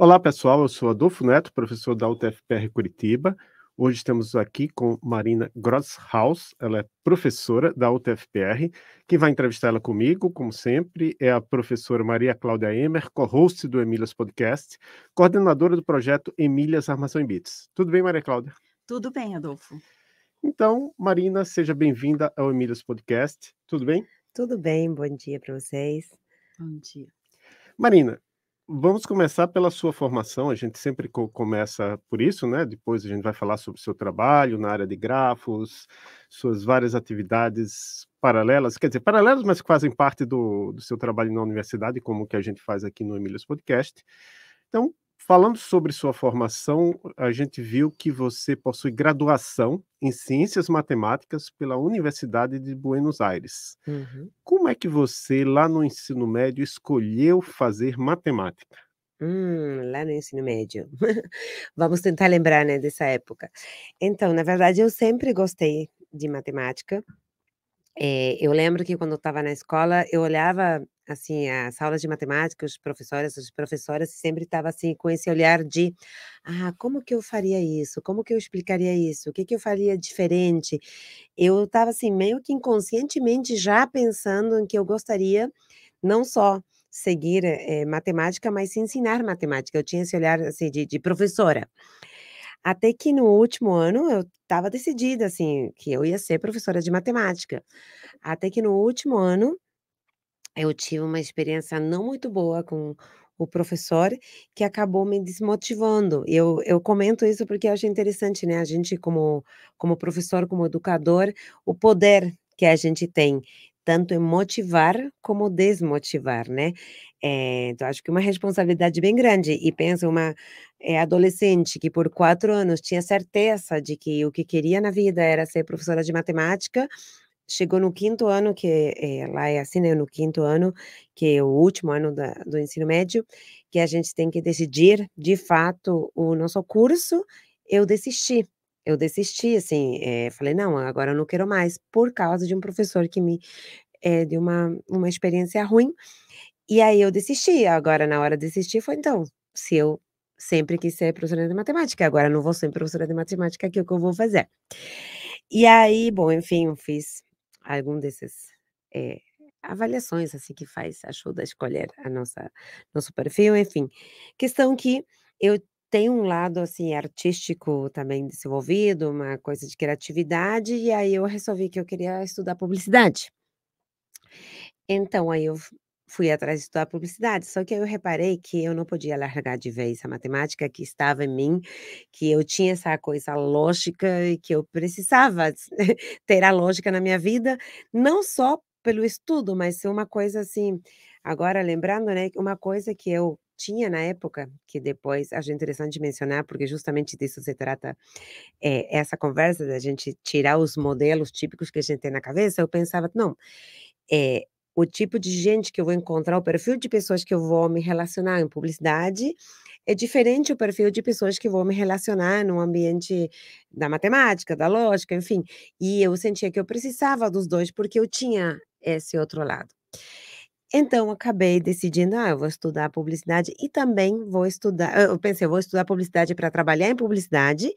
Olá, pessoal. Eu sou Adolfo Neto, professor da UTFPR Curitiba. Hoje estamos aqui com Marina Grosshaus, ela é professora da UTFPR. Quem vai entrevistá-la comigo, como sempre, é a professora Maria Cláudia Emer, co-host do Emílias Podcast, coordenadora do projeto Emílias Armação em Bits. Tudo bem, Maria Cláudia? Tudo bem, Adolfo. Então, Marina, seja bem-vinda ao Emílias Podcast. Tudo bem? Tudo bem, bom dia para vocês. Bom dia. Marina, Vamos começar pela sua formação. A gente sempre co começa por isso, né? Depois a gente vai falar sobre o seu trabalho na área de grafos, suas várias atividades paralelas, quer dizer, paralelas, mas que fazem parte do, do seu trabalho na universidade, como o que a gente faz aqui no Emílios Podcast. Então, Falando sobre sua formação, a gente viu que você possui graduação em Ciências Matemáticas pela Universidade de Buenos Aires. Uhum. Como é que você, lá no ensino médio, escolheu fazer matemática? Hum, lá no ensino médio. Vamos tentar lembrar, né, dessa época. Então, na verdade, eu sempre gostei de matemática. É, eu lembro que quando eu estava na escola, eu olhava assim as aulas de matemática, os professores, as professoras sempre estavam assim com esse olhar de, ah, como que eu faria isso? Como que eu explicaria isso? O que que eu faria diferente? Eu estava assim meio que inconscientemente já pensando em que eu gostaria não só seguir é, matemática, mas ensinar matemática. Eu tinha esse olhar assim de, de professora. Até que no último ano eu estava decidida, assim, que eu ia ser professora de matemática. Até que no último ano eu tive uma experiência não muito boa com o professor que acabou me desmotivando. Eu, eu comento isso porque eu acho interessante, né? A gente, como, como professor, como educador, o poder que a gente tem, tanto em motivar como desmotivar, né? É, então, acho que uma responsabilidade bem grande. E pensa, uma, é, adolescente que por quatro anos tinha certeza de que o que queria na vida era ser professora de matemática, chegou no quinto ano, que é, lá é assim, né, no quinto ano, que é o último ano da, do ensino médio, que a gente tem que decidir, de fato, o nosso curso, eu desisti. Eu desisti, assim, é, falei, não, agora eu não quero mais, por causa de um professor que me é, deu uma, uma experiência ruim. E aí eu desisti, agora na hora de desistir foi, então, se eu sempre quis ser professora de matemática, agora não vou ser professora de matemática, que é o que eu vou fazer. E aí, bom, enfim, eu fiz algum desses é, avaliações assim que faz ajuda a escolher a nossa nosso perfil, enfim, questão que eu tenho um lado assim artístico também desenvolvido, uma coisa de criatividade e aí eu resolvi que eu queria estudar publicidade. Então aí eu fui atrás de estudar publicidade, só que aí eu reparei que eu não podia largar de vez a matemática que estava em mim, que eu tinha essa coisa lógica e que eu precisava ter a lógica na minha vida, não só pelo estudo, mas uma coisa assim, agora lembrando, né, uma coisa que eu tinha na época, que depois acho interessante mencionar, porque justamente disso se trata é, essa conversa, da gente tirar os modelos típicos que a gente tem na cabeça, eu pensava, não, é, o tipo de gente que eu vou encontrar, o perfil de pessoas que eu vou me relacionar em publicidade é diferente o perfil de pessoas que vou me relacionar no ambiente da matemática, da lógica, enfim. E eu sentia que eu precisava dos dois porque eu tinha esse outro lado. Então, acabei decidindo, ah, eu vou estudar publicidade e também vou estudar, eu pensei, eu vou estudar publicidade para trabalhar em publicidade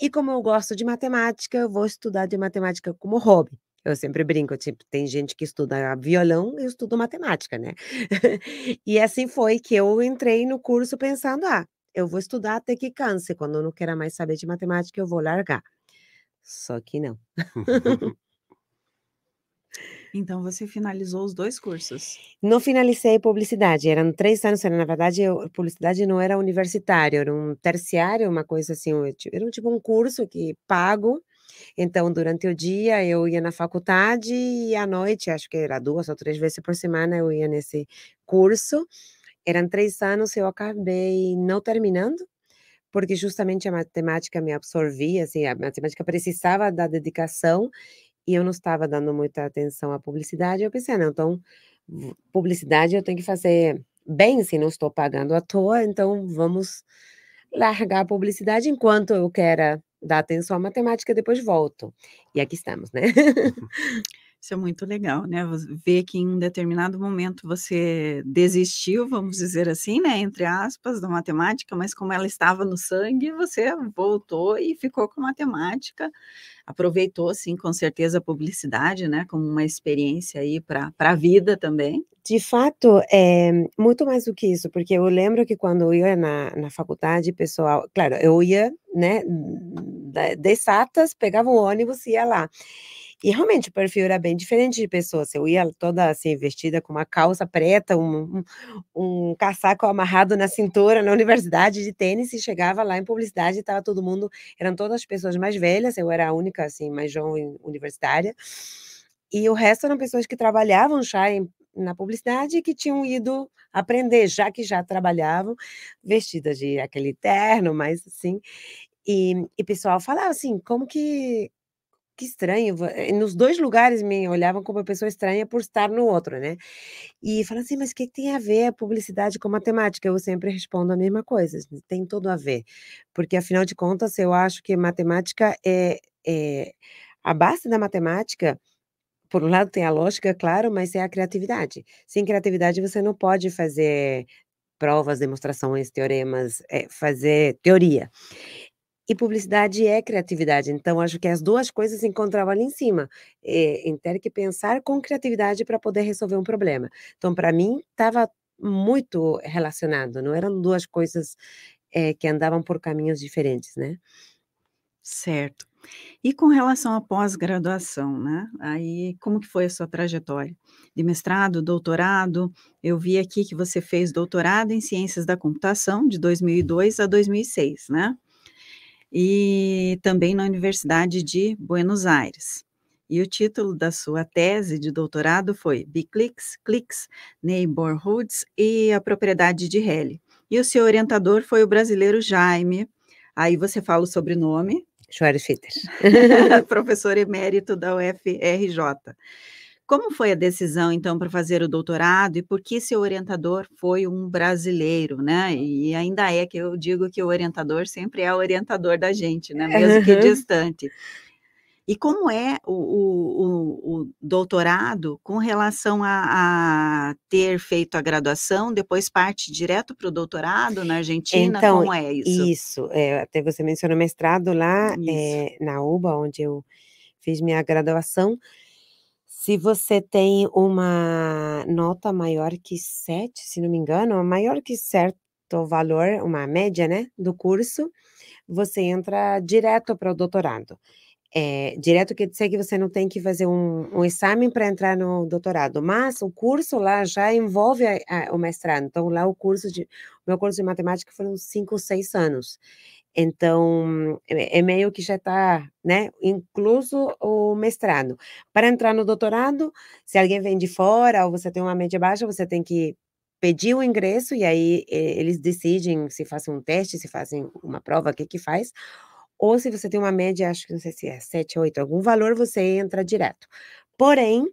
e como eu gosto de matemática, eu vou estudar de matemática como hobby. Eu sempre brinco, tipo, tem gente que estuda violão, eu estudo matemática, né? e assim foi que eu entrei no curso pensando, ah, eu vou estudar até que canse, quando eu não quero mais saber de matemática, eu vou largar. Só que não. Então você finalizou os dois cursos? Não finalizei publicidade, eram três anos, na verdade eu, publicidade não era universitário, era um terciário, uma coisa assim, era um, tipo um curso que pago então, durante o dia eu ia na faculdade e à noite, acho que era duas ou três vezes por semana, eu ia nesse curso. Eram três anos, e eu acabei não terminando, porque justamente a matemática me absorvia, assim, a matemática precisava da dedicação e eu não estava dando muita atenção à publicidade. Eu pensei, ah, não, então, publicidade eu tenho que fazer bem se não estou pagando à toa, então vamos largar a publicidade enquanto eu quero Dá atenção à matemática, depois volto. E aqui estamos, né? Uhum. Isso é muito legal, né? Ver que em um determinado momento você desistiu, vamos dizer assim, né? Entre aspas, da matemática, mas como ela estava no sangue, você voltou e ficou com matemática. Aproveitou, sim, com certeza, a publicidade, né? Como uma experiência aí para a vida também. De fato, é muito mais do que isso, porque eu lembro que quando eu ia na, na faculdade, pessoal, claro, eu ia, né, de Satas, pegava um ônibus e ia lá. E realmente o perfil era bem diferente de pessoas. Eu ia toda assim, vestida com uma calça preta, um, um, um casaco amarrado na cintura na universidade de tênis, e chegava lá em publicidade e estava todo mundo, eram todas as pessoas mais velhas, eu era a única, assim, mais jovem universitária. E o resto eram pessoas que trabalhavam já em na publicidade e que tinham ido aprender, já que já trabalhavam, vestidas de aquele terno, mas assim. E, e pessoal falava assim, como que que estranho. Eh, nos dois lugares me olhavam como uma pessoa estranha por estar no outro, né? E falaram assim, mas o que, tem a ver a publicidade com matemática? Eu sempre respondo a mesma coisa, assim, tem tudo a ver. Porque, afinal de contas, eu acho que matemática é, é a base da matemática por um lado tem a lógica, é claro, mas é a criatividade. Sem criatividade você não pode fazer provas, demonstrações, teoremas, é, fazer teoria e publicidade é criatividade. Então, acho que as duas coisas se encontravam ali em cima, é, em ter que pensar com criatividade para poder resolver um problema. Então, para mim, estava muito relacionado, não eram duas coisas é, que andavam por caminhos diferentes, né? Certo. E com relação à pós-graduação, né? Aí, como que foi a sua trajetória? De mestrado, doutorado? Eu vi aqui que você fez doutorado em Ciências da Computação de 2002 a 2006, né? e também na Universidade de Buenos Aires. E o título da sua tese de doutorado foi Bicliques, Cliques, Neighborhoods e a Propriedade de Helle. E o seu orientador foi o brasileiro Jaime. Aí você fala o sobrenome. Fitter. professor emérito da UFRJ. Como foi a decisão, então, para fazer o doutorado e por que seu orientador foi um brasileiro, né? E ainda é que eu digo que o orientador sempre é o orientador da gente, né? Mesmo uhum. que distante. E como é o, o, o, doutorado com relação a, a, ter feito a graduação, depois parte direto para o doutorado na Argentina? Então, como é isso? Isso, é, até você mencionou mestrado lá é, na UBA, onde eu fiz minha graduação. Se você tem uma nota maior que 7, se não me engano, maior que certo valor, uma média, né, do curso, você entra direto para o doutorado. É, direto quer dizer que você não tem que fazer um, um exame para entrar no doutorado, mas o curso lá já envolve a, a, o mestrado. Então, lá o curso de, o meu curso de matemática foram cinco, seis anos. Então, é, é meio que já está, né, incluso o mestrado. Para entrar no doutorado, se alguém vem de fora ou você tem uma média baixa, você tem que pedir o ingresso e aí eh, eles decidem se fazem um teste, se fazem uma prova, o que que faz. Ou se você tem uma média, acho que não sei se é 7, 8, algum valor, você entra direto. Porém,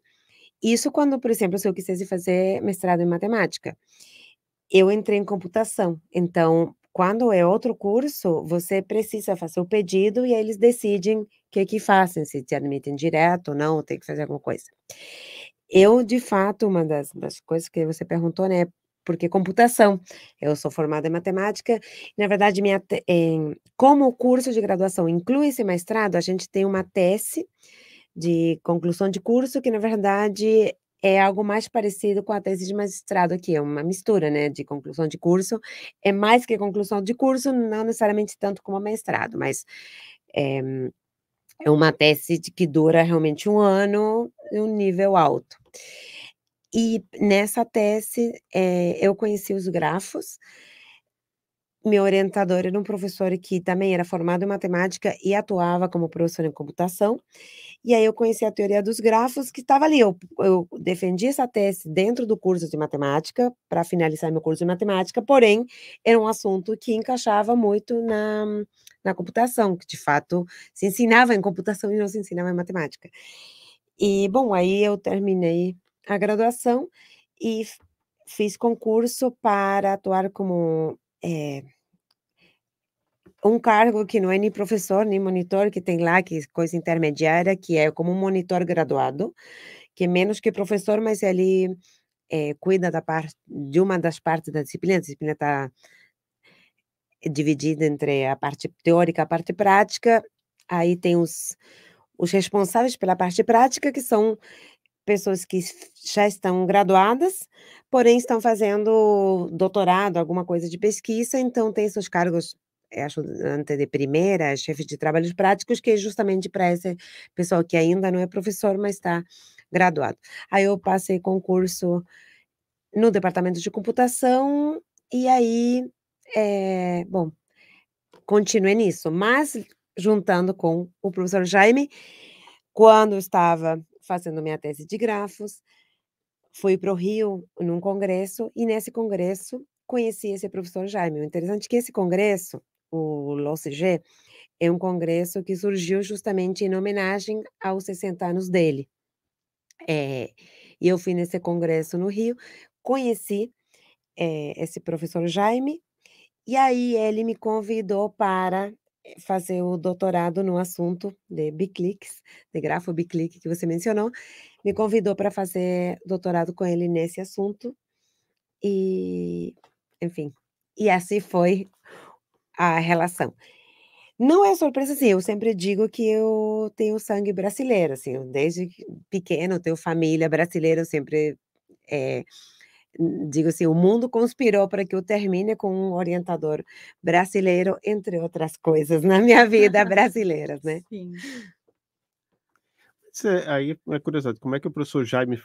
isso quando, por exemplo, se eu quisesse fazer mestrado em matemática, eu entrei em computação. Então, quando é outro curso, você precisa fazer o pedido e aí eles decidem o que que fazem, se te admitem direto ou não, tem que fazer alguma coisa. Eu, de fato, uma das, das coisas que você perguntou, né, porque computação. Eu sou formada em matemática. Na verdade, minha, em, eh, como o curso de graduação inclui esse mestrado, a gente tem uma tese de conclusão de curso que, na verdade, é algo mais parecido com a tese de magistrado, que é uma mistura né, de conclusão de curso. É mais que conclusão de curso, não necessariamente tanto como mestrado, mas é, é uma tese que dura realmente um ano e um nível alto. E nessa tese é, eu conheci os grafos. Meu orientador era um professor que também era formado em matemática e atuava como professor em computação. E aí eu conheci a teoria dos grafos, que estava ali. Eu, eu defendi essa tese dentro do curso de matemática, para finalizar meu curso de matemática, porém, era um assunto que encaixava muito na, na computação, que de fato se ensinava em computação e não se ensinava em matemática. E, bom, aí eu terminei a graduação e fiz concurso para atuar como. É, um cargo que não é nem professor, nem monitor, que tem lá, que é coisa intermediária, que é como um monitor graduado, que é menos que professor, mas ele é, cuida da parte, de uma das partes da disciplina, a disciplina está dividida entre a parte teórica e a parte prática, aí tem os, os responsáveis pela parte prática, que são pessoas que já estão graduadas, porém estão fazendo doutorado, alguma coisa de pesquisa, então tem seus cargos é, ajudante de primeira, chefe de trabalhos práticos, que é justamente para esse pessoal que ainda não é professor, mas está graduado. Aí eu passei concurso no departamento de computação e aí, é, bom, continuei nisso, mas juntando com o professor Jaime, quando eu estava fazendo minha tese de grafos, fui para o Rio num congresso e nesse congresso conheci esse professor Jaime. O interessante é que esse congresso o LOCG, é um congresso que surgiu justamente em homenagem aos 60 anos dele. É, e eu fui nesse congresso no Rio, conheci é, esse professor Jaime, e aí ele me convidou para eh, fazer o doutorado no assunto de bicliques, de grafo biclique que você mencionou, me convidou para fazer doutorado com ele nesse assunto e, enfim, e assim foi a relação. Não é surpresa, assim, eu sempre digo que eu tenho sangue brasileiro, assim, desde pequeno tenho família brasileira, eu sempre é, digo assim, o mundo conspirou para que eu termine com um orientador brasileiro, entre outras coisas, na minha vida brasileira, né? Sim. É, aí é curiosidade, como é que o professor Jaime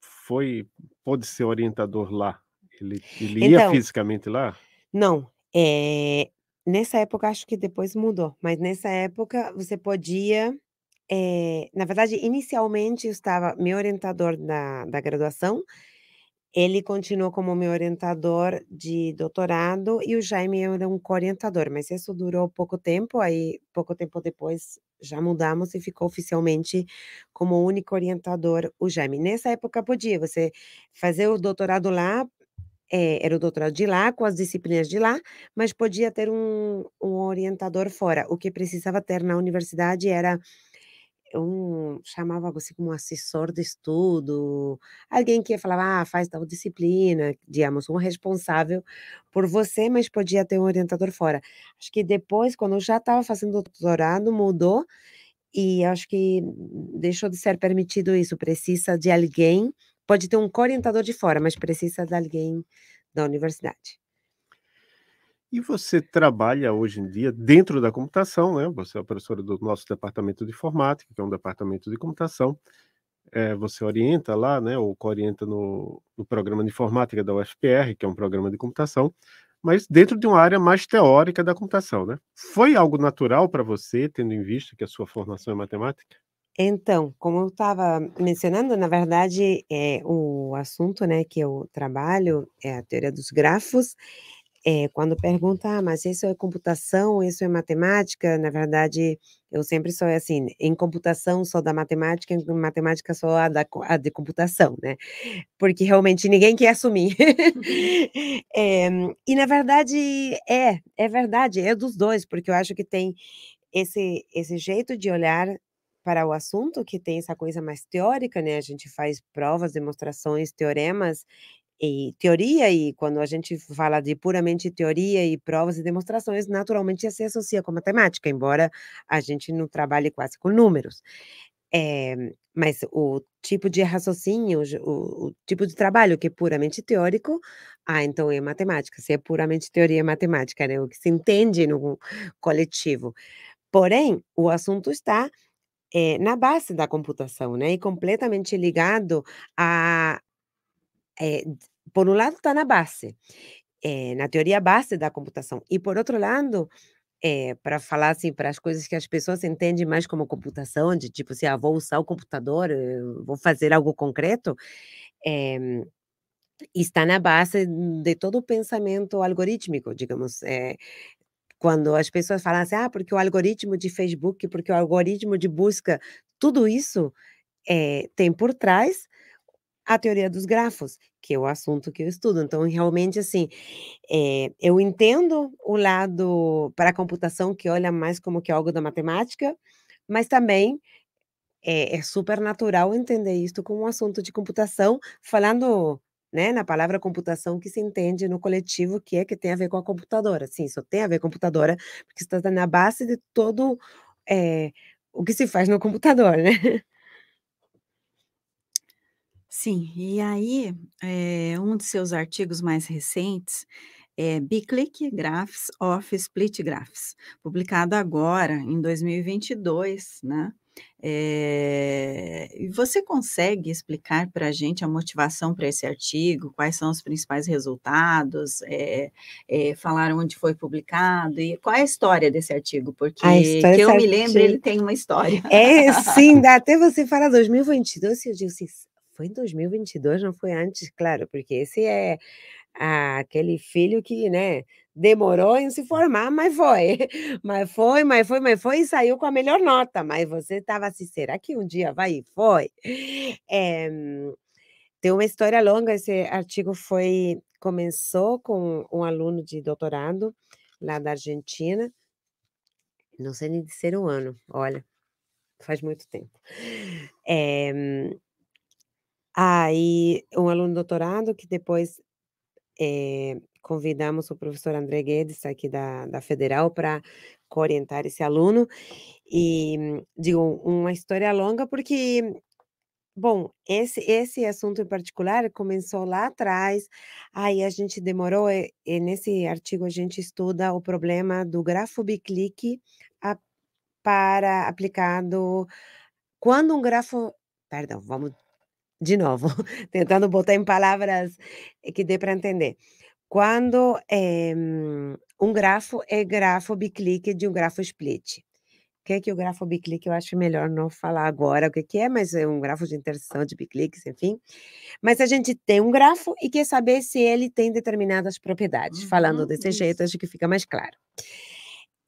foi, pôde ser orientador lá? Ele, ele então, ia fisicamente lá? Não, é, Nessa época, acho que depois mudou, mas nessa época você podia. Eh, na verdade, inicialmente eu estava meu orientador da, da graduação, ele continuou como meu orientador de doutorado e o Jaime era um co-orientador, mas isso durou pouco tempo, aí pouco tempo depois já mudamos e ficou oficialmente como único orientador o Jaime. Nessa época podia você fazer o doutorado lá, é, era o doutorado de lá, com as disciplinas de lá, mas podia ter um, um orientador fora. O que precisava ter na universidade era um chamava você assim como assessor de estudo, alguém que falava, ah, faz tal disciplina, digamos, um responsável por você, mas podia ter um orientador fora. Acho que depois, quando eu já estava fazendo doutorado, mudou e acho que deixou de ser permitido isso, precisa de alguém Pode ter um orientador de fora, mas precisa de alguém da universidade. E você trabalha hoje em dia dentro da computação, né? Você é professora do nosso departamento de informática, que é um departamento de computação. É, você orienta lá, né? Ou orienta no, no programa de informática da UFPR, que é um programa de computação, mas dentro de uma área mais teórica da computação, né? Foi algo natural para você, tendo em vista que a sua formação é matemática? Então, como eu estava mencionando, na verdade, é, o assunto né, que eu trabalho é a teoria dos grafos. É, quando pergunta, ah, mas isso é computação, isso é matemática, na verdade, eu sempre sou assim, em computação sou da matemática, em matemática sou a, da, a de computação, né? Porque realmente ninguém quer assumir. é, e na verdade, é, é verdade, é dos dois, porque eu acho que tem esse, esse jeito de olhar para o assunto que tem essa coisa mais teórica, né? A gente faz provas, demonstrações, teoremas e teoria e quando a gente fala de puramente teoria e provas e demonstrações, naturalmente se associa com matemática, embora a gente não trabalhe quase com números. É, mas o tipo de raciocínio, o, o, tipo de trabalho que é puramente teórico, ah, então é matemática. Se é puramente teoria, é matemática, né? O que se entende no coletivo. Porém, o assunto está é, na base da computação, né? E completamente ligado a. É, por um lado, está na base, é, na teoria base da computação, e por outro lado, é, para falar assim, para as coisas que as pessoas entendem mais como computação, de tipo, se assim, ah, vou usar o computador, vou fazer algo concreto, é, está na base de todo o pensamento algorítmico, digamos, é, quando as pessoas falam assim, ah, porque o algoritmo de Facebook, porque o algoritmo de busca, tudo isso é, tem por trás a teoria dos grafos, que é o assunto que eu estudo. Então, realmente, assim, é, eu entendo o lado para a computação que olha mais como que algo da matemática, mas também é, é super natural entender isto como um assunto de computação, falando né, na palavra computação que se entende no coletivo que é que tem a ver com a computadora. Sim, só tem a ver com a computadora, porque está na base de todo é, o que se faz no computador, né? Sim, e aí é, um de seus artigos mais recentes é Biclick Graphs of Split Graphs, publicado agora em 2022, né? É, você consegue explicar para a gente a motivação para esse artigo? Quais são os principais resultados? É, é, falar onde foi publicado e qual é a história desse artigo? Porque que eu me lembro, ele tem uma história. É, sim, dá até você falar 2022 eu digo assim, foi em 2022, não foi antes, claro, porque esse é aquele filho que, né, demorou em se formar, mas foi. Mas foi, mas foi, mas foi e saiu com a melhor nota. Mas você estava assim, será que um dia vai? E foi. É, tem uma história longa, esse artigo foi começou com um aluno de doutorado lá da Argentina. Não sei nem dizer o ano, olha, faz muito tempo. É, aí, um aluno de doutorado que depois é, convidamos o professor André Guedes, aqui da, da Federal, para orientar esse aluno. E, digo, uma história longa, porque Bom, esse, esse assunto em particular começou lá atrás, aí a gente demorou, e, e nesse artigo a gente estuda o problema do grafo biclique para aplicado quando um grafo. Perdão, vamos de novo, tentando botar em palavras eh, que dê para entender. Quando é, um grafo é grafo biclique de um grafo split. O que é que o grafo biclique? Eu acho melhor não falar agora o que, é, mas é um grafo de interseção de bicliques, enfim. Mas a gente tem um grafo e quer saber se ele tem determinadas propriedades. Uhum, Falando desse isso. jeito, acho que fica mais claro.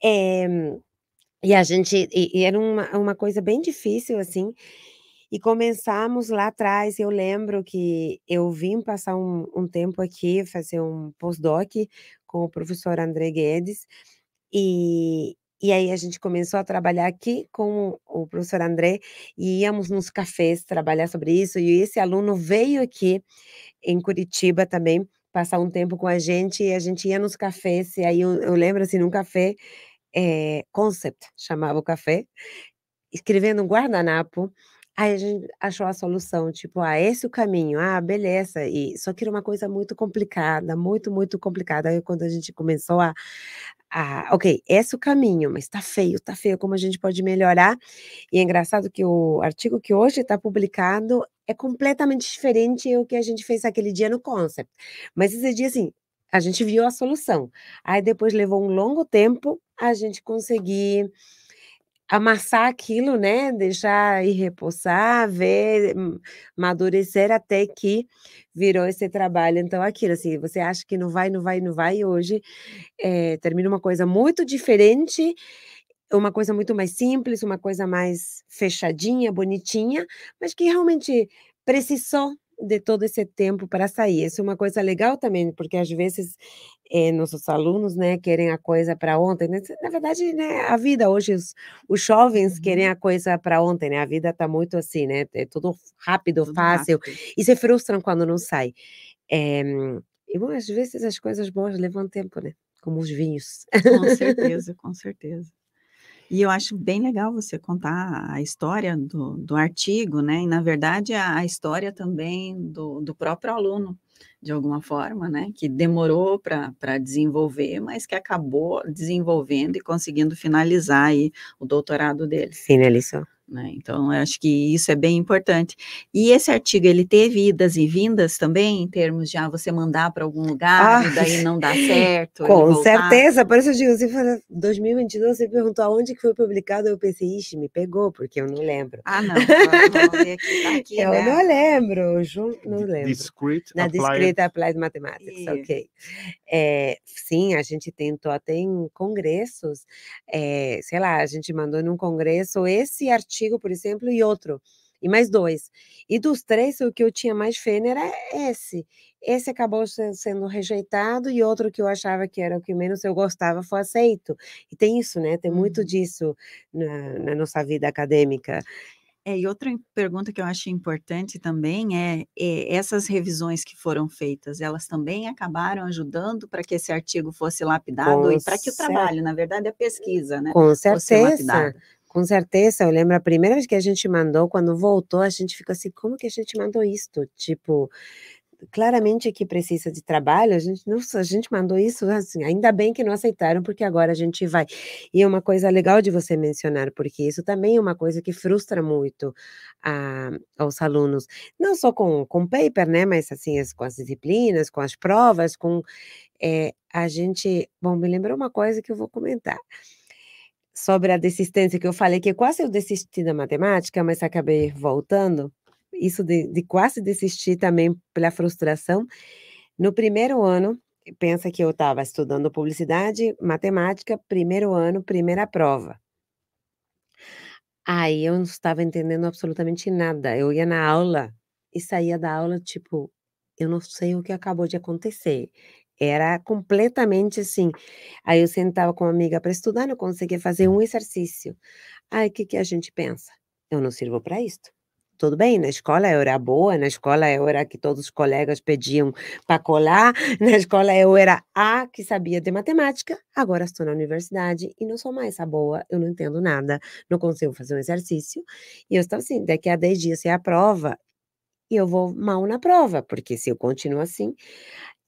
É, e a gente. E, e era uma, uma coisa bem difícil, assim. E começamos lá atrás. Eu lembro que eu vim passar um, um tempo aqui, fazer um postdoc com o professor André Guedes, e, e aí a gente começou a trabalhar aqui com o professor André e íamos nos cafés trabalhar sobre isso. E esse aluno veio aqui em Curitiba também passar um tempo com a gente e a gente ia nos cafés. E aí eu, eu lembro assim, num café, é, Concept chamava o café, escrevendo um guardanapo Aí a gente achou a solução, tipo, ah, esse é o caminho, ah, beleza. E só que era uma coisa muito complicada, muito, muito complicada. Aí quando a gente começou a, ah, ok, esse é o caminho, mas tá feio, tá feio, como a gente pode melhorar? E é engraçado que o artigo que hoje está publicado é completamente diferente do que a gente fez aquele dia no concept. Mas esse dia, assim, a gente viu a solução. Aí depois levou um longo tempo a gente conseguir amassar aquilo, né? Deixar ir repousar, ver, hum, amadurecer até que virou esse trabalho. Então, aquilo, assim, você acha que não vai, não vai, não vai, e hoje é, termina uma coisa muito diferente, uma coisa muito mais simples, uma coisa mais fechadinha, bonitinha, mas que realmente precisou de todo esse tempo para sair. Isso é uma coisa legal também, porque às vezes é, nossos alunos, né, querem a coisa para ontem. Né, na verdade, né, a vida hoje, os, os jovens querem uhum. a coisa para ontem, né? A vida está muito assim, né? É tudo rápido, tudo fácil, rápido. e se frustram quando não sai. É, e, bom, às vezes as coisas boas levam tempo, né? Como os vinhos. Com certeza, com certeza. E eu acho bem legal você contar a história do, do artigo, né? E, na verdade, a, a história também do, do próprio aluno, de alguma forma, né? Que demorou para desenvolver, mas que acabou desenvolvendo e conseguindo finalizar aí o doutorado dele. Finalizou. Né? Então, acho que isso é bem importante. E esse artigo, ele teve idas e vindas também, em termos de ah, você mandar para algum lugar, ah, e daí não dá certo. Com certeza, por isso eu digo, assim, 2022 você perguntou aonde que foi publicado, eu pensei, ixi, me pegou, porque eu não lembro. Ah, não, vamos aqui, tá aqui, Eu né? não lembro, Ju, não lembro. Discrete Na Applied. Discrete Applied Mathematics, isso. ok. É, sim, a gente tentou até em congressos, é, sei lá, a gente mandou num congresso esse artigo artigo, por exemplo, e outro. E mais dois. E dos três, o que eu tinha mais fé era esse. Esse acabou sendo rejeitado e outro que eu achava que era o que menos eu gostava foi aceito. E tem isso, né? Tem muito uhum. disso na, na nossa vida acadêmica. É, e outra pergunta que eu acho importante também é, é, essas revisões que foram feitas, elas também acabaram ajudando para que esse artigo fosse lapidado Com e para que o trabalho, na verdade, a é pesquisa, né? Com certeza. Com certeza, eu lembro a primeira vez que a gente mandou, quando voltou, a gente ficou assim, como que a gente mandou isto? Tipo, claramente que precisa de trabalho, a gente, nossa, a gente mandou isso, assim, ainda bem que não aceitaram, porque agora a gente vai. E é uma coisa legal de você mencionar, porque isso também é uma coisa que frustra muito a, aos alunos, não só com com paper, né, mas assim, as, com as disciplinas, com as provas, com... É, a gente... Bom, me lembrou uma coisa que eu vou comentar sobre a desistência, que eu falei que quase eu desisti da matemática, mas acabei voltando, isso de, de quase desistir também pela frustração. No primeiro ano, pensa que eu estava estudando publicidade, matemática, primeiro ano, primeira prova. Aí eu não estava entendendo absolutamente nada. Eu ia na aula e saía da aula, tipo, eu não sei o que acabou de acontecer. Era completamente assim. Aí eu sentava com uma amiga para estudar, não conseguia fazer um exercício. Aí o que, que a gente pensa? Eu não sirvo para isto tudo bem, na escola eu era boa, na escola eu era que todos os colegas pediam para colar, na escola eu era a que sabia de matemática, agora estou na universidade e não sou mais a boa, eu não entendo nada, não consigo fazer um exercício, e eu estava assim, daqui a 10 dias é a prova, e eu vou mal na prova, porque se eu continuo assim,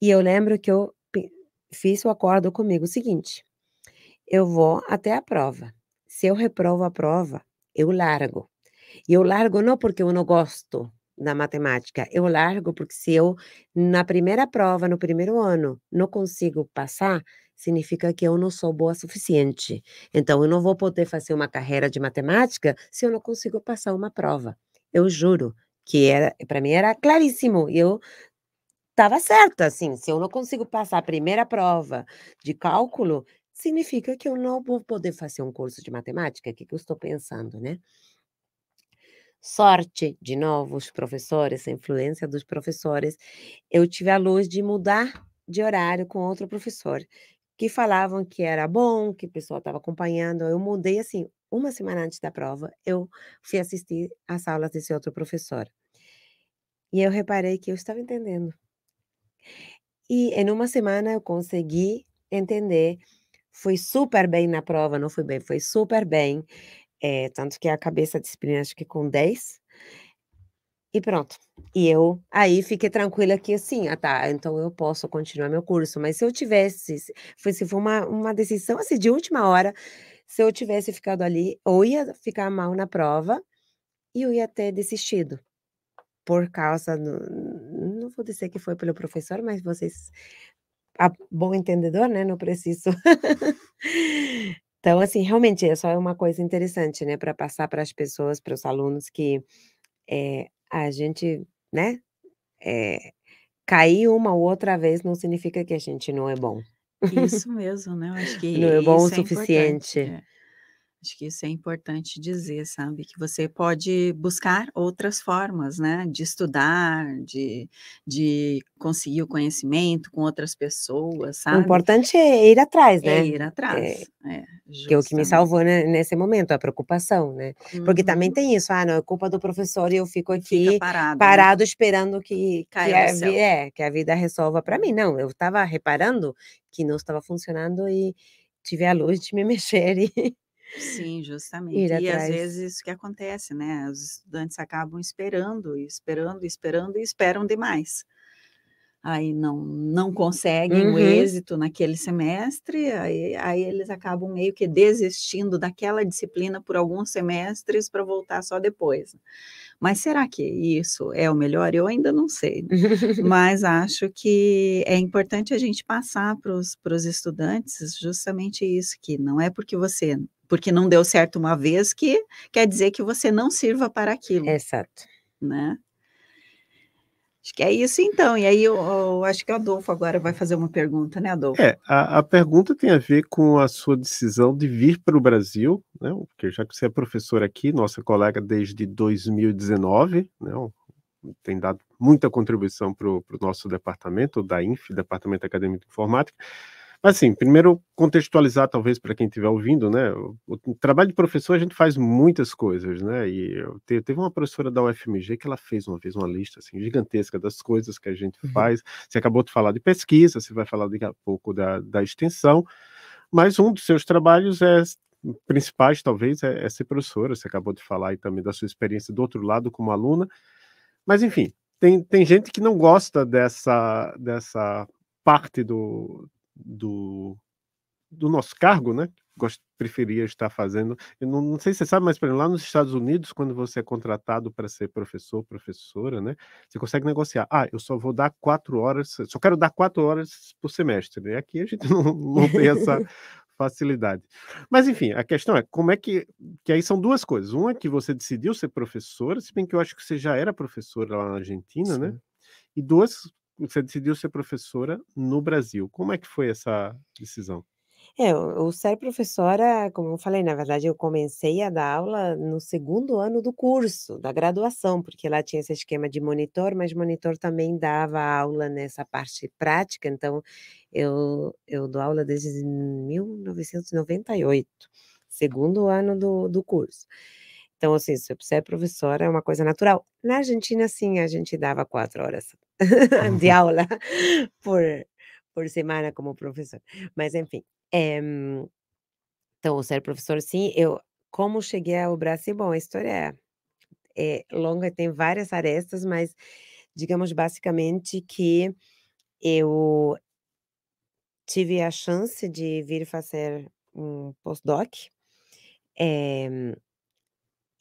e eu lembro que eu fiz o acordo comigo o seguinte: eu vou até a prova. Se eu reprovo a prova, eu largo. E eu largo não porque eu não gosto da matemática, eu largo porque se eu, na primeira prova, no primeiro ano, não consigo passar, significa que eu não sou boa o suficiente. Então, eu não vou poder fazer uma carreira de matemática se eu não consigo passar uma prova. Eu juro que era para mim era claríssimo. Eu estava certa, assim, se eu não consigo passar a primeira prova de cálculo, significa que eu não vou poder fazer um curso de matemática, o que, que eu estou pensando, né? Sorte, de novos professores, a influência dos professores, eu tive a luz de mudar de horário com outro professor, que falavam que era bom, que o pessoal estava acompanhando, eu mudei assim, uma semana antes da prova, eu fui assistir às aulas desse outro professor. E eu reparei que eu estava entendendo e em uma semana eu consegui entender. Fui super bem na prova, não foi bem, foi super bem. É, eh, tanto que a cabeça disciplina, acho que com 10. E pronto. E eu aí fiquei tranquila que assim, ah tá, então eu posso continuar meu curso. Mas se eu tivesse, foi, se for uma, uma decisão assim de última hora, se eu tivesse ficado ali, ou ia ficar mal na prova, e eu ia ter desistido. Por causa do, não vou dizer que foi pelo professor, mas vocês, a bom entendedor, né? Não preciso. então, assim, realmente, essa é uma coisa interessante, né? Para passar para as pessoas, para os alunos, que é, a gente, né? É, cair uma ou outra vez não significa que a gente não é bom. Isso mesmo, né? Eu acho que não é bom o é suficiente. É Acho que isso é importante dizer, sabe? Que você pode buscar outras formas, né? De estudar, de, de conseguir o conhecimento com outras pessoas, sabe? O importante é ir atrás, é né? É ir atrás. É, é que é o que me salvou né, nesse momento, a preocupação, né? Uhum. Porque também uhum. tem isso, ah, não, é culpa do professor e eu fico aqui parado, né. parado né? esperando que, Caia que, a, vida, é, que a vida resolva para mim. Não, eu estava reparando que não estava funcionando e tive a luz de me mexer e Sim, justamente. Ir e atrás. às vezes isso que acontece, né? Os estudantes acabam esperando, esperando, esperando e esperam demais. Aí não, não conseguem uhum. o êxito naquele semestre, aí, aí eles acabam meio que desistindo daquela disciplina por alguns semestres para voltar só depois. Mas será que isso é o melhor? Eu ainda não sei. Mas acho que é importante a gente passar para os estudantes justamente isso: que não é porque você porque não deu certo uma vez, que quer dizer que você não sirva para aquilo. Exato. Né? Acho que é isso então. E aí eu, eu, acho que o Adolfo agora vai fazer uma pergunta, né, Adolfo? É, a, a pergunta tem a ver com a sua decisão de vir para o Brasil, né? Porque já que você é professor aqui, nossa colega desde 2019, né? Tem dado muita contribuição para o nosso departamento, da INF, Departamento Acadêmico de Informática. Mas assim, primeiro contextualizar talvez para quem estiver ouvindo, né? O, trabalho de professor a gente faz muitas coisas, né? E eu te, teve uma professora da UFMG que ela fez uma vez uma lista assim gigantesca das coisas que a gente uhum. faz. Você acabou de falar de pesquisa, você vai falar daqui a pouco da, da extensão, mas um dos seus trabalhos é principais talvez é, é ser professora. Você acabou de falar aí também da sua experiência do outro lado como aluna. Mas enfim, tem, tem gente que não gosta dessa dessa parte do, do, do nosso cargo, né? Gost, preferia estar fazendo. Eu não, não sei se você sabe, mas por exemplo, lá nos Estados Unidos, quando você é contratado para ser professor, professora, né? Você consegue negociar. Ah, eu só vou dar quatro horas, só quero dar quatro horas por semestre. Né, e Aqui a gente não, não tem essa facilidade. Mas, enfim, a questão é como é que. Que aí são duas coisas. Uma é que você decidiu ser professora, se bem que eu acho que você já era professora lá na Argentina, né, Sim. né? E duas, você decidiu ser professora no Brasil. Como é que foi essa decisão? É, o ser professora, como eu falei, na verdade eu comecei a dar aula no segundo ano do curso, da graduação, porque lá tinha esse esquema de monitor, mas monitor também dava aula nessa parte prática, então eu, eu dou aula desde 1998, segundo ano do, do curso. Então, assim, se você é professora, é uma coisa natural. Na Argentina, sim, a gente dava quatro horas de aula por, por semana como professor. Mas, enfim. É, então, ser professor, sim. Eu, como cheguei ao Brasil? Bom, a história é, é longa, tem várias arestas, mas digamos basicamente que eu tive a chance de vir fazer um postdoc é,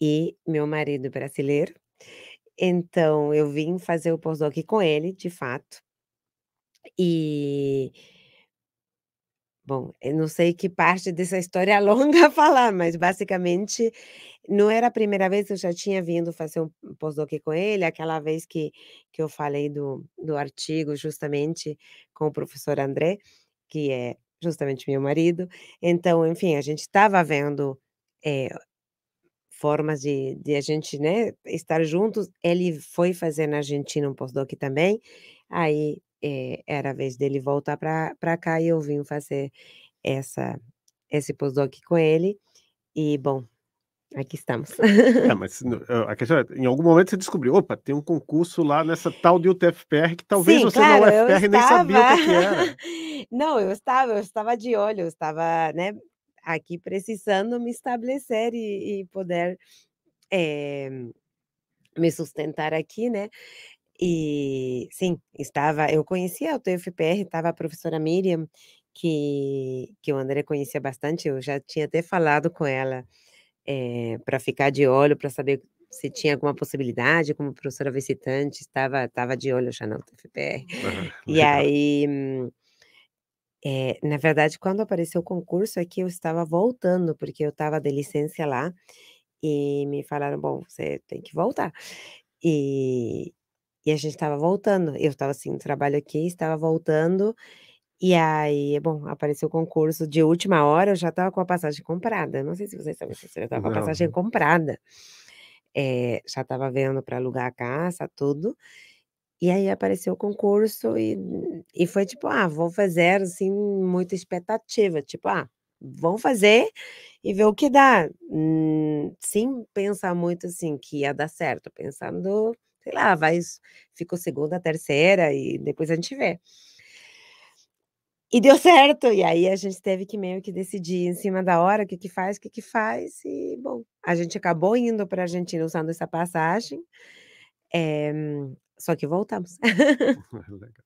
e meu marido brasileiro. Então, eu vim fazer o pós-doc com ele, de fato. E Bom, eu não sei que parte dessa história é longa falar, mas basicamente não era a primeira vez que eu já tinha vindo fazer um pós-doc com ele, aquela vez que, que eu falei do, do artigo justamente com o professor André, que é justamente meu marido. Então, enfim, a gente estava vendo é, formas de, de a gente né, estar juntos. Ele foi fazer na Argentina um postdoc também, aí é, era a vez dele voltar para cá e eu vim fazer essa, esse postdoc com ele. E, bom, aqui estamos. É, mas ah, a questão é, em algum momento você descobriu, opa, tem um concurso lá nessa tal de UTFPR que talvez Sim, você claro, na UFPR estava... nem sabia o que, era. Não, eu estava, eu estava de olho, eu estava, né, aqui precisando me estabelecer e, e poder é, me sustentar aqui, né? E sim, estava, eu conhecia o TFPR, estava a professora Miriam, que, que o André conhecia bastante, eu já tinha até falado com ela é, eh, para ficar de olho, para saber se tinha alguma possibilidade, como professora visitante, estava, estava de olho já na UTFPR. Uhum, e legal. aí hum, é, na verdade, quando apareceu o concurso, é que eu estava voltando, porque eu estava de licença lá, e me falaram: bom, você tem que voltar. E, e a gente estava voltando. Eu estava assim, trabalho aqui, estava voltando. E aí, bom, apareceu o concurso de última hora, eu já estava com a passagem comprada. Não sei se vocês sabem disso, eu estava com a passagem comprada. É, já estava vendo para alugar a casa, tudo. E aí apareceu o concurso e, hum, e foi tipo, ah, vou fazer assim, muita expectativa, tipo, ah, vão fazer e ver o que dá. Hum, sem pensar muito assim que ia dar certo, pensando, sei lá, vai, ficou segunda, terceira e depois a gente vê. E deu certo, e aí a gente teve que meio que decidir em cima da hora o que que faz, o que que faz, e bom, a gente acabou indo para a Argentina usando essa passagem, é, só que voltamos. Ah, legal.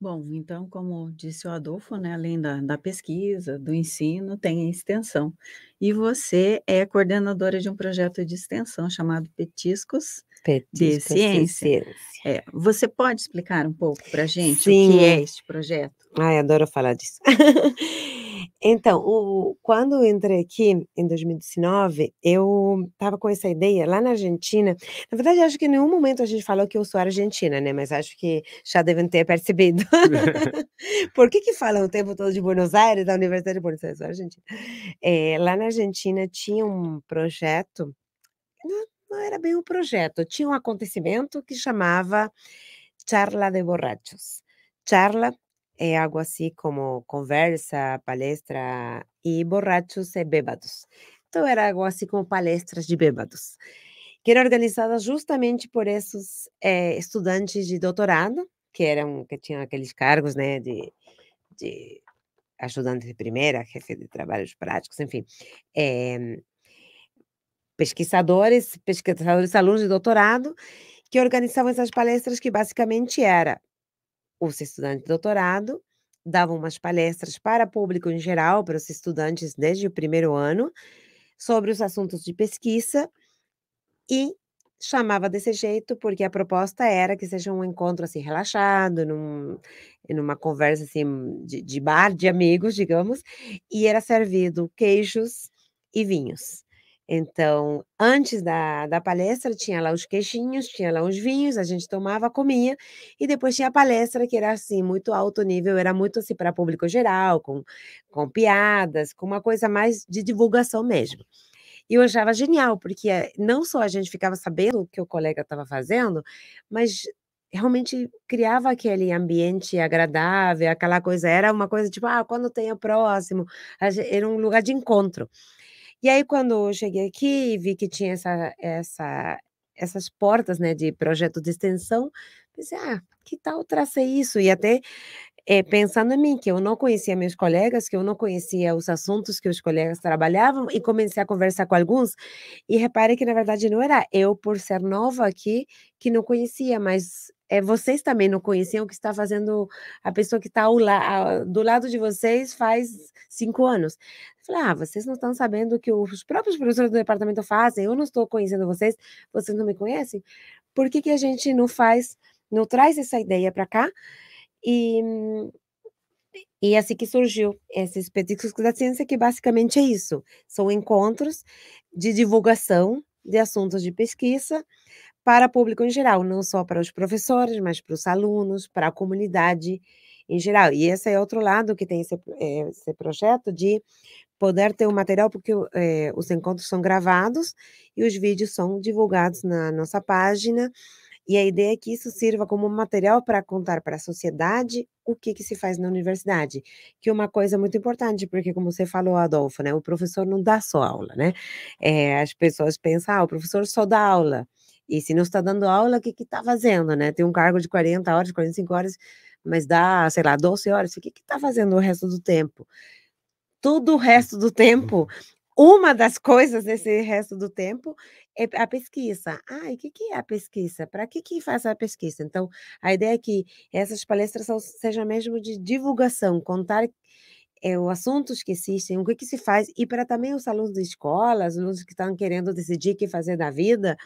Bom, então, como disse o Adolfo, né, além da, da, pesquisa, do ensino, tem a extensão. E você é coordenadora de um projeto de extensão chamado Petiscos, Petiscos de, ciência. É, você pode explicar um pouco para a gente Sim. o que é este projeto? Ai, adoro falar disso. Então, o, quando eu entrei aqui em 2019, eu estava com essa ideia lá na Argentina. Na verdade, acho que em nenhum momento a gente falou que eu sou argentina, né? Mas acho que já devem ter percebido. Por que que falam o tempo todo de Buenos Aires, da Universidade de Buenos Aires, Argentina? É, lá na Argentina tinha um projeto, não, não era bem um projeto, tinha um acontecimento que chamava Charla de Borrachos. Charla é eh, algo assim como conversa, palestra e borrachos e eh, bêbados. Então era algo assim como palestras de bêbados, que era organizada justamente por esses é, eh, estudantes de doutorado, que eram que tinham aqueles cargos, né, de, de ajudante de primeira, jefe de trabalhos práticos, enfim, é, pesquisadores, pesquisadores, alunos de doutorado, que organizavam essas palestras que basicamente era curso Estudante de Doutorado, dava umas palestras para público em geral, para os estudantes desde o primeiro ano, sobre os assuntos de pesquisa e chamava desse jeito porque a proposta era que seja um encontro assim relaxado, num, numa conversa assim de, de bar de amigos, digamos, e era servido queijos e vinhos. Então, antes da, da palestra, tinha lá os queixinhos, tinha lá os vinhos, a gente tomava, comia, e depois tinha a palestra, que era assim, muito alto nível, era muito assim para público geral, com, com piadas, com uma coisa mais de divulgação mesmo. E eu achava genial, porque eh, não só a gente ficava sabendo o que o colega estava fazendo, mas realmente criava aquele ambiente agradável, aquela coisa, era uma coisa tipo, ah, quando tem o próximo, era um lugar de encontro. E aí, quando eu cheguei aqui e vi que tinha essa, essa, essas portas né, de projeto de extensão, pensei, ah, que tal trazer isso? E até é, pensando em mim, que eu não conhecia meus colegas, que eu não conhecia os assuntos que os colegas trabalhavam, e comecei a conversar com alguns, e reparei que, na verdade, não era eu, por ser nova aqui, que não conhecia, mas é, vocês também não conheciam o que está fazendo a pessoa que está do lado de vocês faz cinco anos. Falei, ah, vocês não estão sabendo o que os próprios professores do departamento fazem, eu não estou conhecendo vocês, vocês não me conhecem. Por que, que a gente não faz, não traz essa ideia para cá? E, e é assim que surgiu esses Petiscos da Ciência, que basicamente é isso: são encontros de divulgação de assuntos de pesquisa para público em geral, não só para os professores, mas para os alunos, para a comunidade em geral. E esse é outro lado que tem esse, eh, esse projeto de poder ter o material, porque é, os encontros são gravados e os vídeos são divulgados na nossa página. E a ideia é que isso sirva como material para contar para a sociedade o que, que se faz na universidade, que é uma coisa muito importante, porque como você falou, Adolfo, né, o professor não dá só aula, né? É, as pessoas pensam, ah, o professor só dá aula. E se não está dando aula, o que está fazendo, né? Tem um cargo de 40 horas, 45 horas, mas dá, sei lá, 12 horas, o que está fazendo o resto do tempo? Todo o resto do tempo, uma das coisas desse resto do tempo é a pesquisa. Ah, e o que, que é a pesquisa? Para que, que faz a pesquisa? Então, a ideia é que essas palestras são, sejam mesmo de divulgação, contar é, eh, os assuntos que existem, o que, que se faz, e para também os alunos de escola, os alunos que estão querendo decidir o que fazer da vida,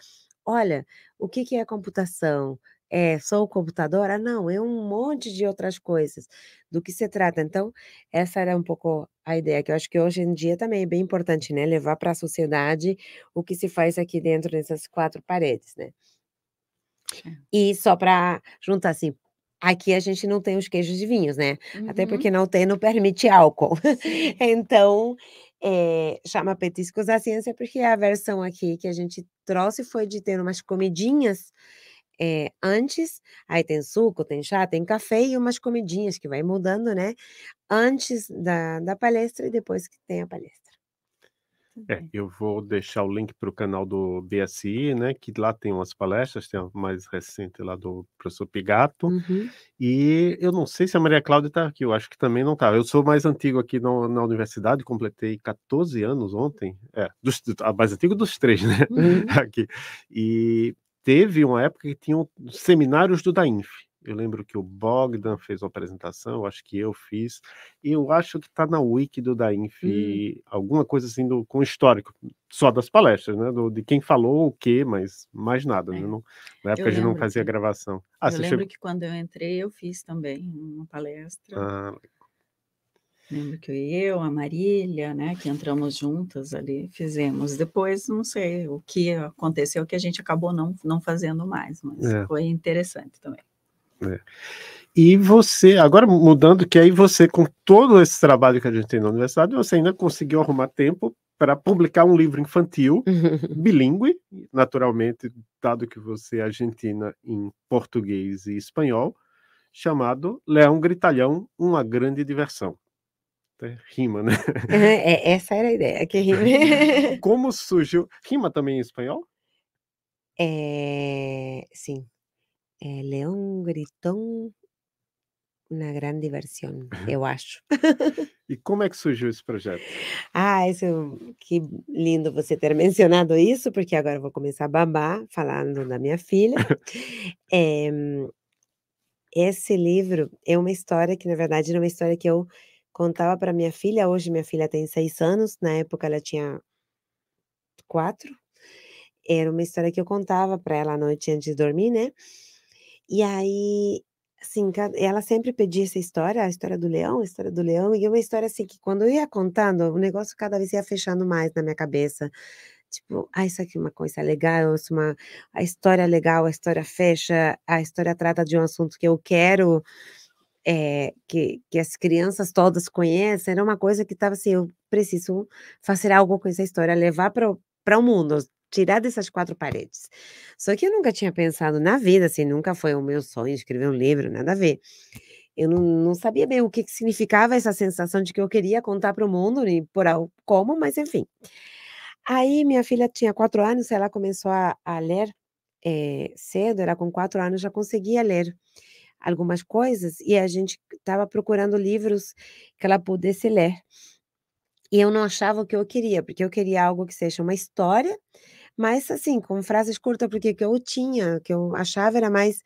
olha, o que, que é computação? é só o computador? Ah, não, é um monte de outras coisas. Do que se trata? Então, essa era um pouco a ideia, que eu acho que hoje em dia também é bem importante, né? Levar para a sociedade o que se faz aqui dentro dessas quatro paredes, né? É. E só para juntar assim, aqui a gente não tem os queijos de vinhos, né? Uhum. Até porque não tem, não permite álcool. então, é, chama Petiscos da Ciência, porque é a versão aqui que a gente trouxe foi de ter umas comidinhas é, antes, aí tem suco, tem chá, tem café e umas comidinhas que vai mudando, né? Antes da, da palestra e depois que tem a palestra. É, eu vou deixar o link para o canal do BSI, né? Que lá tem umas palestras, tem a mais recente lá do professor Pigato. Uhum. E eu não sei se a Maria Cláudia está aqui, eu acho que também não está. Eu sou mais antigo aqui no, na universidade, completei 14 anos ontem. É, dos, mais antigo dos três, né? Uhum. aqui. E teve uma época que tinham seminários do DAINF. Eu lembro que o Bogdan fez uma apresentação, eu acho que eu fiz, e eu acho que está na wiki do DAINF, hum. alguma coisa assim do, com histórico, só das palestras, né? Do, de quem falou o quê, mas mais nada. Né, é. Né? Não, na época a gente não fazia que... gravação. Ah, eu lembro chegou... que quando eu entrei eu fiz também uma palestra. Ah, Lembro que eu, a Marília, né, que entramos juntas ali, fizemos. Depois, não sei o que aconteceu, que a gente acabou não, não fazendo mais, mas é. foi interessante também. É. E você, agora mudando, que aí você, com todo esse trabalho que a gente tem na universidade, você ainda conseguiu arrumar tempo para publicar um livro infantil bilíngue, naturalmente, dado que você é argentina em português e espanhol, chamado Leão Gritalhão, Uma Grande Diversão rima, né? É, essa era a ideia, é que rima. Como surgiu. Rima também em espanhol? É, sim. É, Leão gritou uma grande diversão, eu acho. e como é que surgiu esse projeto? Ah, isso, que lindo você ter mencionado isso, porque agora eu vou começar a babar falando da minha filha. é, esse livro é uma história que, na verdade, é uma história que eu contava para minha filha, hoje minha filha tem seis anos, na época ela tinha quatro. Era uma história que eu contava para ela à noite antes de dormir, né? E aí, assim, ela sempre pedia essa história, a história do leão, a história do leão, e uma história assim que quando eu ia contando, o negócio cada vez ia fechando mais na minha cabeça. Tipo, ah, isso aqui é uma coisa legal, isso é uma a história é legal, a história fecha, a história trata de um assunto que eu quero é, que, que as crianças todas conhecem, era uma coisa que estava assim, eu preciso fazer algo com essa história, levar para o mundo, tirar dessas quatro paredes. Só que eu nunca tinha pensado na vida, assim, nunca foi o meu sonho escrever um livro, nada a ver. Eu não, não sabia bem o que, que significava essa sensação de que eu queria contar para o mundo, e por como, mas enfim. Aí minha filha tinha quatro anos, ela começou a, a ler é, cedo, era com quatro anos já conseguia ler algumas coisas e a gente estava procurando livros que ela pudesse ler. E eu não achava o que eu queria, porque eu queria algo que seja uma história, mas assim, com frases curtas, porque o que eu tinha, o que eu achava era mais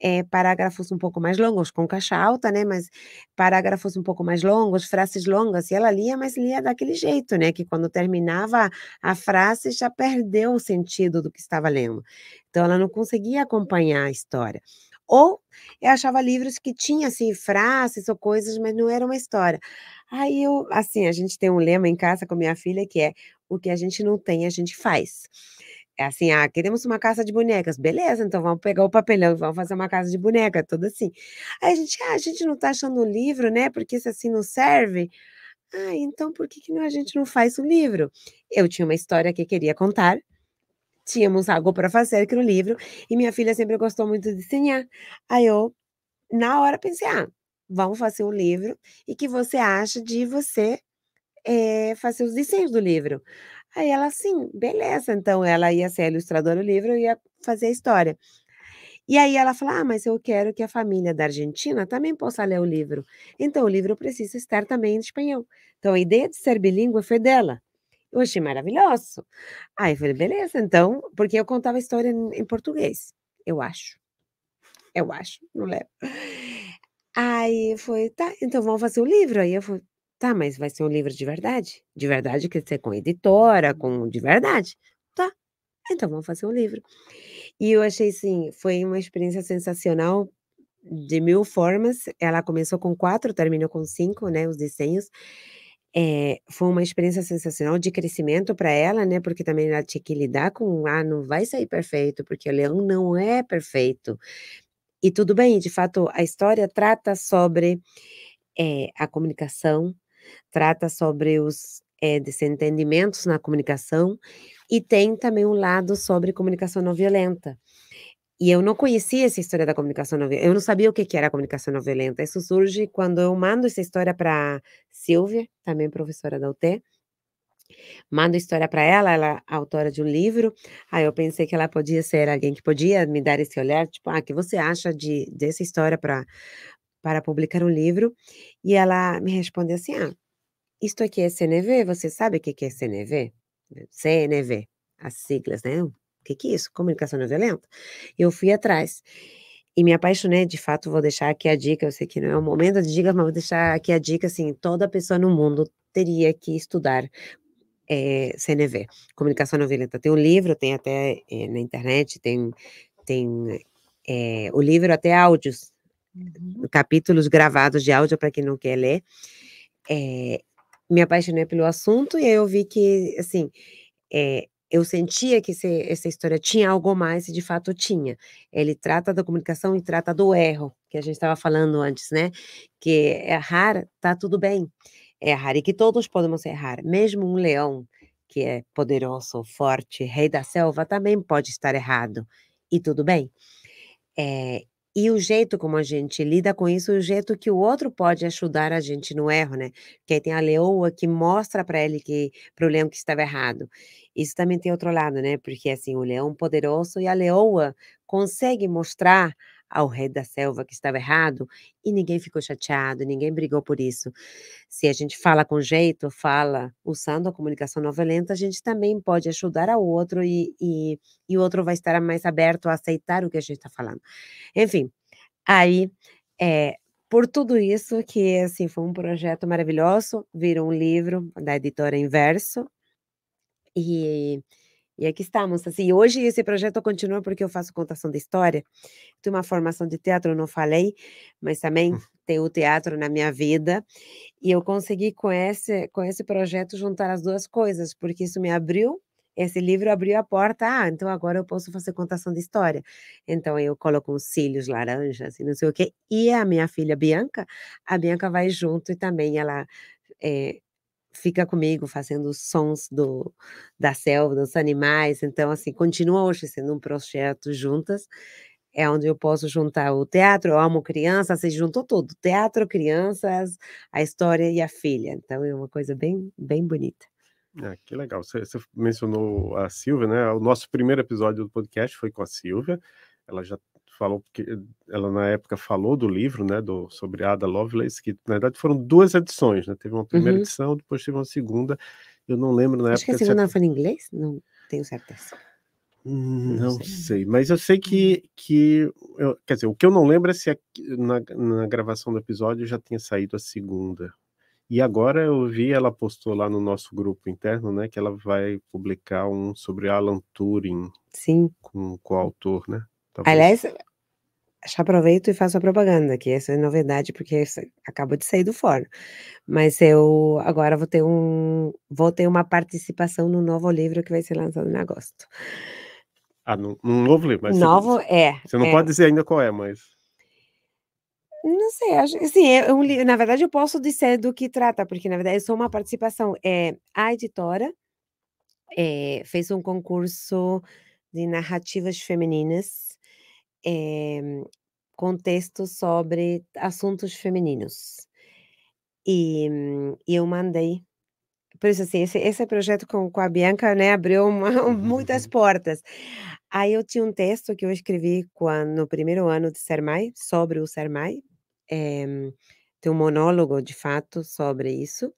é, parágrafos um pouco mais longos, com caixa alta, né? Mas parágrafos um pouco mais longos, frases longas. E ela lia, mas lia daquele jeito, né? Que quando terminava a frase já perdeu o sentido do que estava lendo. Então ela não conseguia acompanhar a história. Ou eu achava livros que tinha assim frases ou coisas, mas não era uma história. Aí eu, assim, a gente tem um lema em casa com minha filha que é o que a gente não tem, a gente faz. É assim, ah, queremos uma casa de bonecas. Beleza, então vamos pegar o papelão e vamos fazer uma casa de boneca, tudo assim. Aí a gente, ah, a gente não tá achando um livro, né? Porque se assim não serve. Ah, então por que, que a gente não faz um livro? Eu tinha uma história que queria contar, tínhamos algo para fazer que no livro, e minha filha sempre gostou muito de desenhar. Aí eu, na hora, pensei, ah, vamos fazer um livro, e que você acha de você é, fazer os desenhos do livro? Aí ela, sim, beleza, então ela ia ser a ilustradora do livro, e ia fazer a história. E aí ela fala, ah, mas eu quero que a família da Argentina também possa ler o livro. Então o livro precisa estar também em espanhol. Então a ideia de ser bilíngue foi dela. Eu achei maravilhoso. Aí eu falei, beleza, então, porque eu contava a história em, em português, eu acho. Eu acho, não lembro. Aí foi, tá, então vamos fazer o livro. Aí eu falei, tá, mas vai ser um livro de verdade? De verdade, quer dizer, com editora, com de verdade. Tá, então vamos fazer um livro. E eu achei, sim, foi uma experiência sensacional de mil formas. Ela começou com quatro, terminou com cinco, né, os desenhos. É, foi uma experiência sensacional de crescimento para ela, né? Porque também ela tinha que lidar com, ah, não vai sair perfeito, porque o leão não é perfeito. E tudo bem, de fato, a história trata sobre é, a comunicação, trata sobre os é, desentendimentos na comunicação e tem também um lado sobre comunicação não violenta. E eu não conhecia essa história da comunicação não violenta, eu não sabia o que, que era comunicação não violenta. Isso surge quando eu mando essa história para Silvia, também professora da UT, mando a história para ela, ela é autora de um livro, aí eu pensei que ela podia ser alguém que podia me dar esse olhar, tipo, ah, que você acha de dessa história para para publicar um livro? E ela me respondeu assim, ah, isto aqui é CNV, você sabe o que, que é CNV? CNV, as siglas, né? O que, que é isso? Comunicação não é violenta? Eu fui atrás e me apaixonei, de fato, vou deixar aqui a dica, eu sei que não é o momento de dicas, mas vou deixar aqui a dica, assim, toda pessoa no mundo teria que estudar é, eh, CNV, Comunicação Não Violenta. Tem um livro, tem até é, na internet, tem, tem é, o livro até áudios, uhum. capítulos gravados de áudio para quem não quer ler. me apaixonei pelo assunto e aí eu vi que, assim, eu sentia que esse, essa história tinha algo mais e de fato tinha. Ele trata da comunicação e trata do erro, que a gente estava falando antes, né? Que errar tá tudo bem. É errar e que todos podemos errar, mesmo um leão que é poderoso, forte, rei da selva, também pode estar errado. E tudo bem. É, e o jeito como a gente lida com isso, o jeito que o outro pode ajudar a gente no erro, né? Porque aí tem a leoa que mostra para ele que para o leão que estava errado. Isso também tem outro lado, né? Porque assim, o leão poderoso e a leoa consegue mostrar ao rei da selva que estava errado e ninguém ficou chateado, ninguém brigou por isso. Se a gente fala com jeito, fala usando a comunicação não violenta, a gente também pode ajudar ao outro e, e, e o outro vai estar mais aberto a aceitar o que a gente está falando. Enfim, aí. É, por tudo isso, que assim, foi um projeto maravilhoso, virou um livro da editora Inverso, e e aqui estamos. Assim, hoje esse projeto continua porque eu faço contação de história. Tenho uma formação de teatro, não falei, mas também hum. tenho o teatro na minha vida. E eu consegui com esse, com esse projeto juntar as duas coisas, porque isso me abriu. Esse livro abriu a porta, ah, então agora eu posso fazer contação de história. Então eu coloco uns cílios laranjas e não sei o quê. E a minha filha Bianca, a Bianca vai junto e também ela é, fica comigo fazendo os sons do, da selva, dos animais. Então, assim, continua hoje sendo um projeto juntas. É onde eu posso juntar o teatro, eu amo crianças, se juntou tudo, teatro, crianças, a história e a filha. Então é uma coisa bem, bem bonita. Ah, que legal. Você, você mencionou a Silvia, né? O nosso primeiro episódio do podcast foi com a Silvia. Ela já falou que ela na época falou do livro, né, do sobre Ada Lovelace, que na verdade foram duas edições, né? Teve uma primeira uhum. edição, depois teve uma segunda. Eu não lembro na Acho época. Acho que a segunda se... foi em inglês, não tenho certeza. Hum, não, não sei. sei. mas eu sei que, uhum. que eu, quer dizer, o que eu não lembro é se a, na, na gravação do episódio já tinha saído a segunda. E agora eu vi, ela postou lá no nosso grupo interno, né, que ela vai publicar um sobre Alan Turing. Sim. Com, com o autor, né? Talvez. Aliás, aproveito e faço a propaganda, que essa é novidade, porque acabou de sair do forno. Mas eu agora vou ter um vou ter uma participação no novo livro que vai ser lançado em agosto. Ah, num, novo livro? Mas novo, você, é. Você não é. pode dizer ainda qual é, mas. Não sei, acho, assim, é um, na verdade eu posso dizer do que trata, porque na verdade é só uma participação. É, a editora é, fez um concurso de narrativas femininas eh, contexto sobre assuntos femininos. E, hum, e eu mandei. Por isso, assim, esse, esse projeto com, com a Bianca né, abriu uma, muitas portas. Aí eu tinha um texto que eu escrevi quando, no primeiro ano de Sermai, sobre o Sermai. É, eh, tem um monólogo, de fato, sobre isso.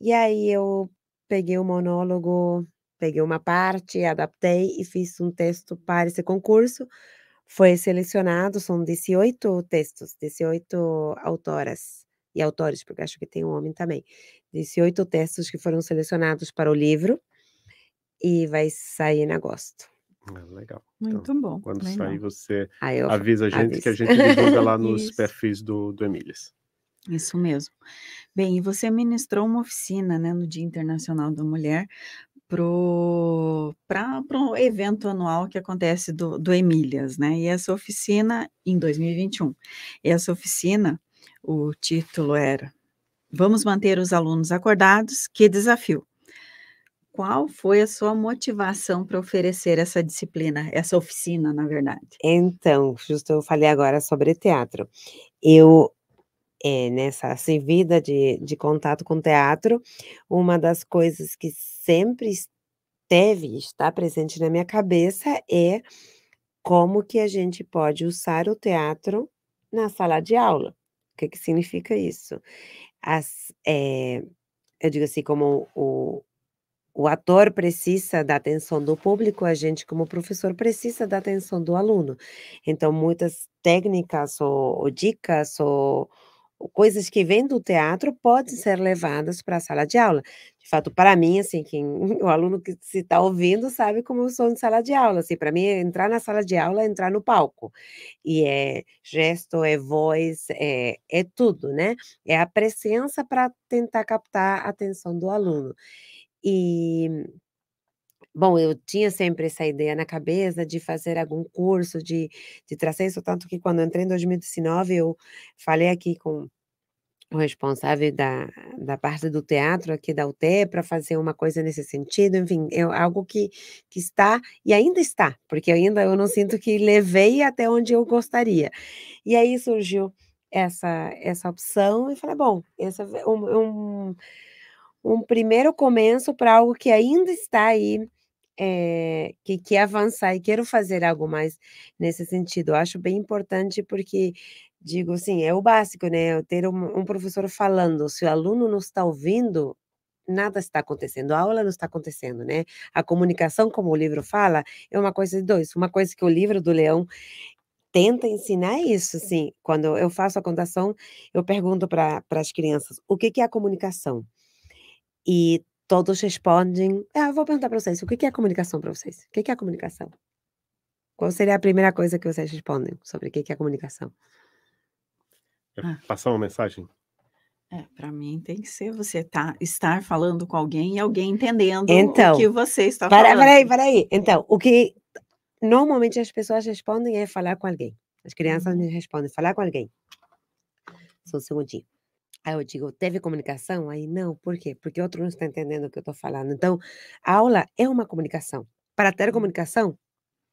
E aí eu peguei o monólogo, peguei uma parte, adaptei e fiz um texto para esse concurso foi selecionado, são 18 textos, 18 autoras e autores, porque acho que tem um homem também, 18 textos que foram selecionados para o livro e vai sair em agosto. Ah, legal. Então, Muito então, bom. Quando sair, você eu, avisa a gente aviso. que a gente divulga lá nos perfis do, do Emílias. Isso mesmo. Bem, e você ministrou uma oficina né, no Dia Internacional da Mulher para um evento anual que acontece do, do Emílias, né? E essa oficina, em 2021, e essa oficina, o título era Vamos manter os alunos acordados, que desafio! Qual foi a sua motivação para oferecer essa disciplina, essa oficina, na verdade? Então, justo eu falei agora sobre teatro. Eu é, nessa assim, vida de, de contato com teatro, uma das coisas que sempre esteve, está presente na minha cabeça é como que a gente pode usar o teatro na sala de aula. O que, que significa isso? As, é, eu digo assim, como o, o ator precisa da atenção do público, a gente, como professor, precisa da atenção do aluno. Então, muitas técnicas ou, ou dicas ou coisas que vêm do teatro podem ser levadas para a sala de aula. De fato, para mim, assim, quem, o aluno que se está ouvindo sabe como eu sou de sala de aula. Assim, para mim, entrar na sala de aula é entrar no palco. E é gesto, é voz, é, é tudo, né? É a presença para tentar captar a atenção do aluno. E Bom, eu tinha sempre essa ideia na cabeça de fazer algum curso de, de traceço, tanto que quando entrei em 2019, eu falei aqui com o responsável da, da parte do teatro aqui da UTE para fazer uma coisa nesse sentido, enfim, é algo que, que está e ainda está, porque ainda eu não sinto que levei até onde eu gostaria. E aí surgiu essa, essa opção e falei, bom, esse é um, um, um primeiro começo para algo que ainda está aí é, que quer avançar e quero fazer algo mais nesse sentido. Eu acho bem importante porque, digo assim, é o básico, né? ter um, um professor falando, se o aluno não está ouvindo, nada está acontecendo, a aula não está acontecendo, né? A comunicação, como o livro fala, é uma coisa de dois. Uma coisa que o livro do Leão tenta ensinar é isso, assim. Quando eu faço a contação, eu pergunto para as crianças o que, que é a comunicação. E todos respondem. Ah, vou perguntar para vocês, o que é comunicação para vocês? O que é comunicação? Qual seria a primeira coisa que vocês respondem sobre o que é comunicação? Ah. Passar uma mensagem? É, para mim tem que ser você tá, estar falando com alguém e alguém entendendo então, o que você está para, falando. Peraí, peraí. Então, o que normalmente as pessoas respondem é falar com alguém. As crianças uhum. me respondem, falar com alguém. Só um segundinho. Aí eu digo, teve comunicação? Aí não, por quê? Porque outro não está entendendo o que eu estou falando. Então, a aula é uma comunicação. Para ter uhum. comunicação,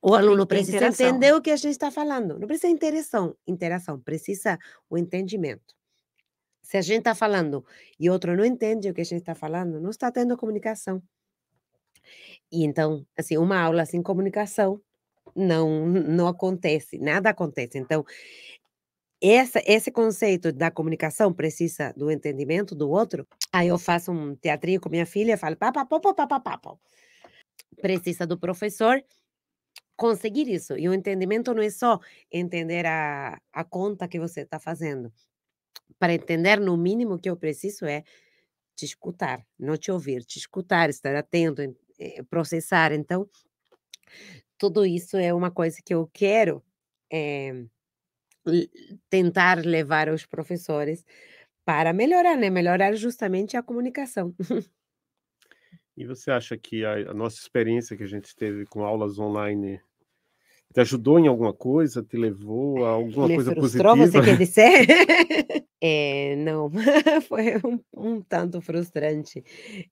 o aluno precisa interação. entender o que a gente está falando. Não precisa interação, interação, precisa o entendimento. Se a gente está falando e outro não entende o que a gente está falando, não está tendo comunicação. E então, assim, uma aula sem comunicação não não acontece, nada acontece. Então, essa, esse conceito da comunicação precisa do entendimento do outro. Aí eu faço um teatrinho com minha filha, falo papapopopopopopó. Precisa do professor conseguir isso. E o entendimento não é só entender a, a conta que você está fazendo. Para entender, no mínimo, que eu preciso é te escutar, não te ouvir, te escutar, estar atento, eh, processar. Então, tudo isso é uma coisa que eu quero. É, tentar levar os professores para melhorar, né? Melhorar justamente a comunicação. E você acha que a, a nossa experiência que a gente teve com aulas online te ajudou em alguma coisa? Te levou a alguma Me coisa frustrou, positiva? Você quer dizer? é, não, foi um, um, tanto frustrante.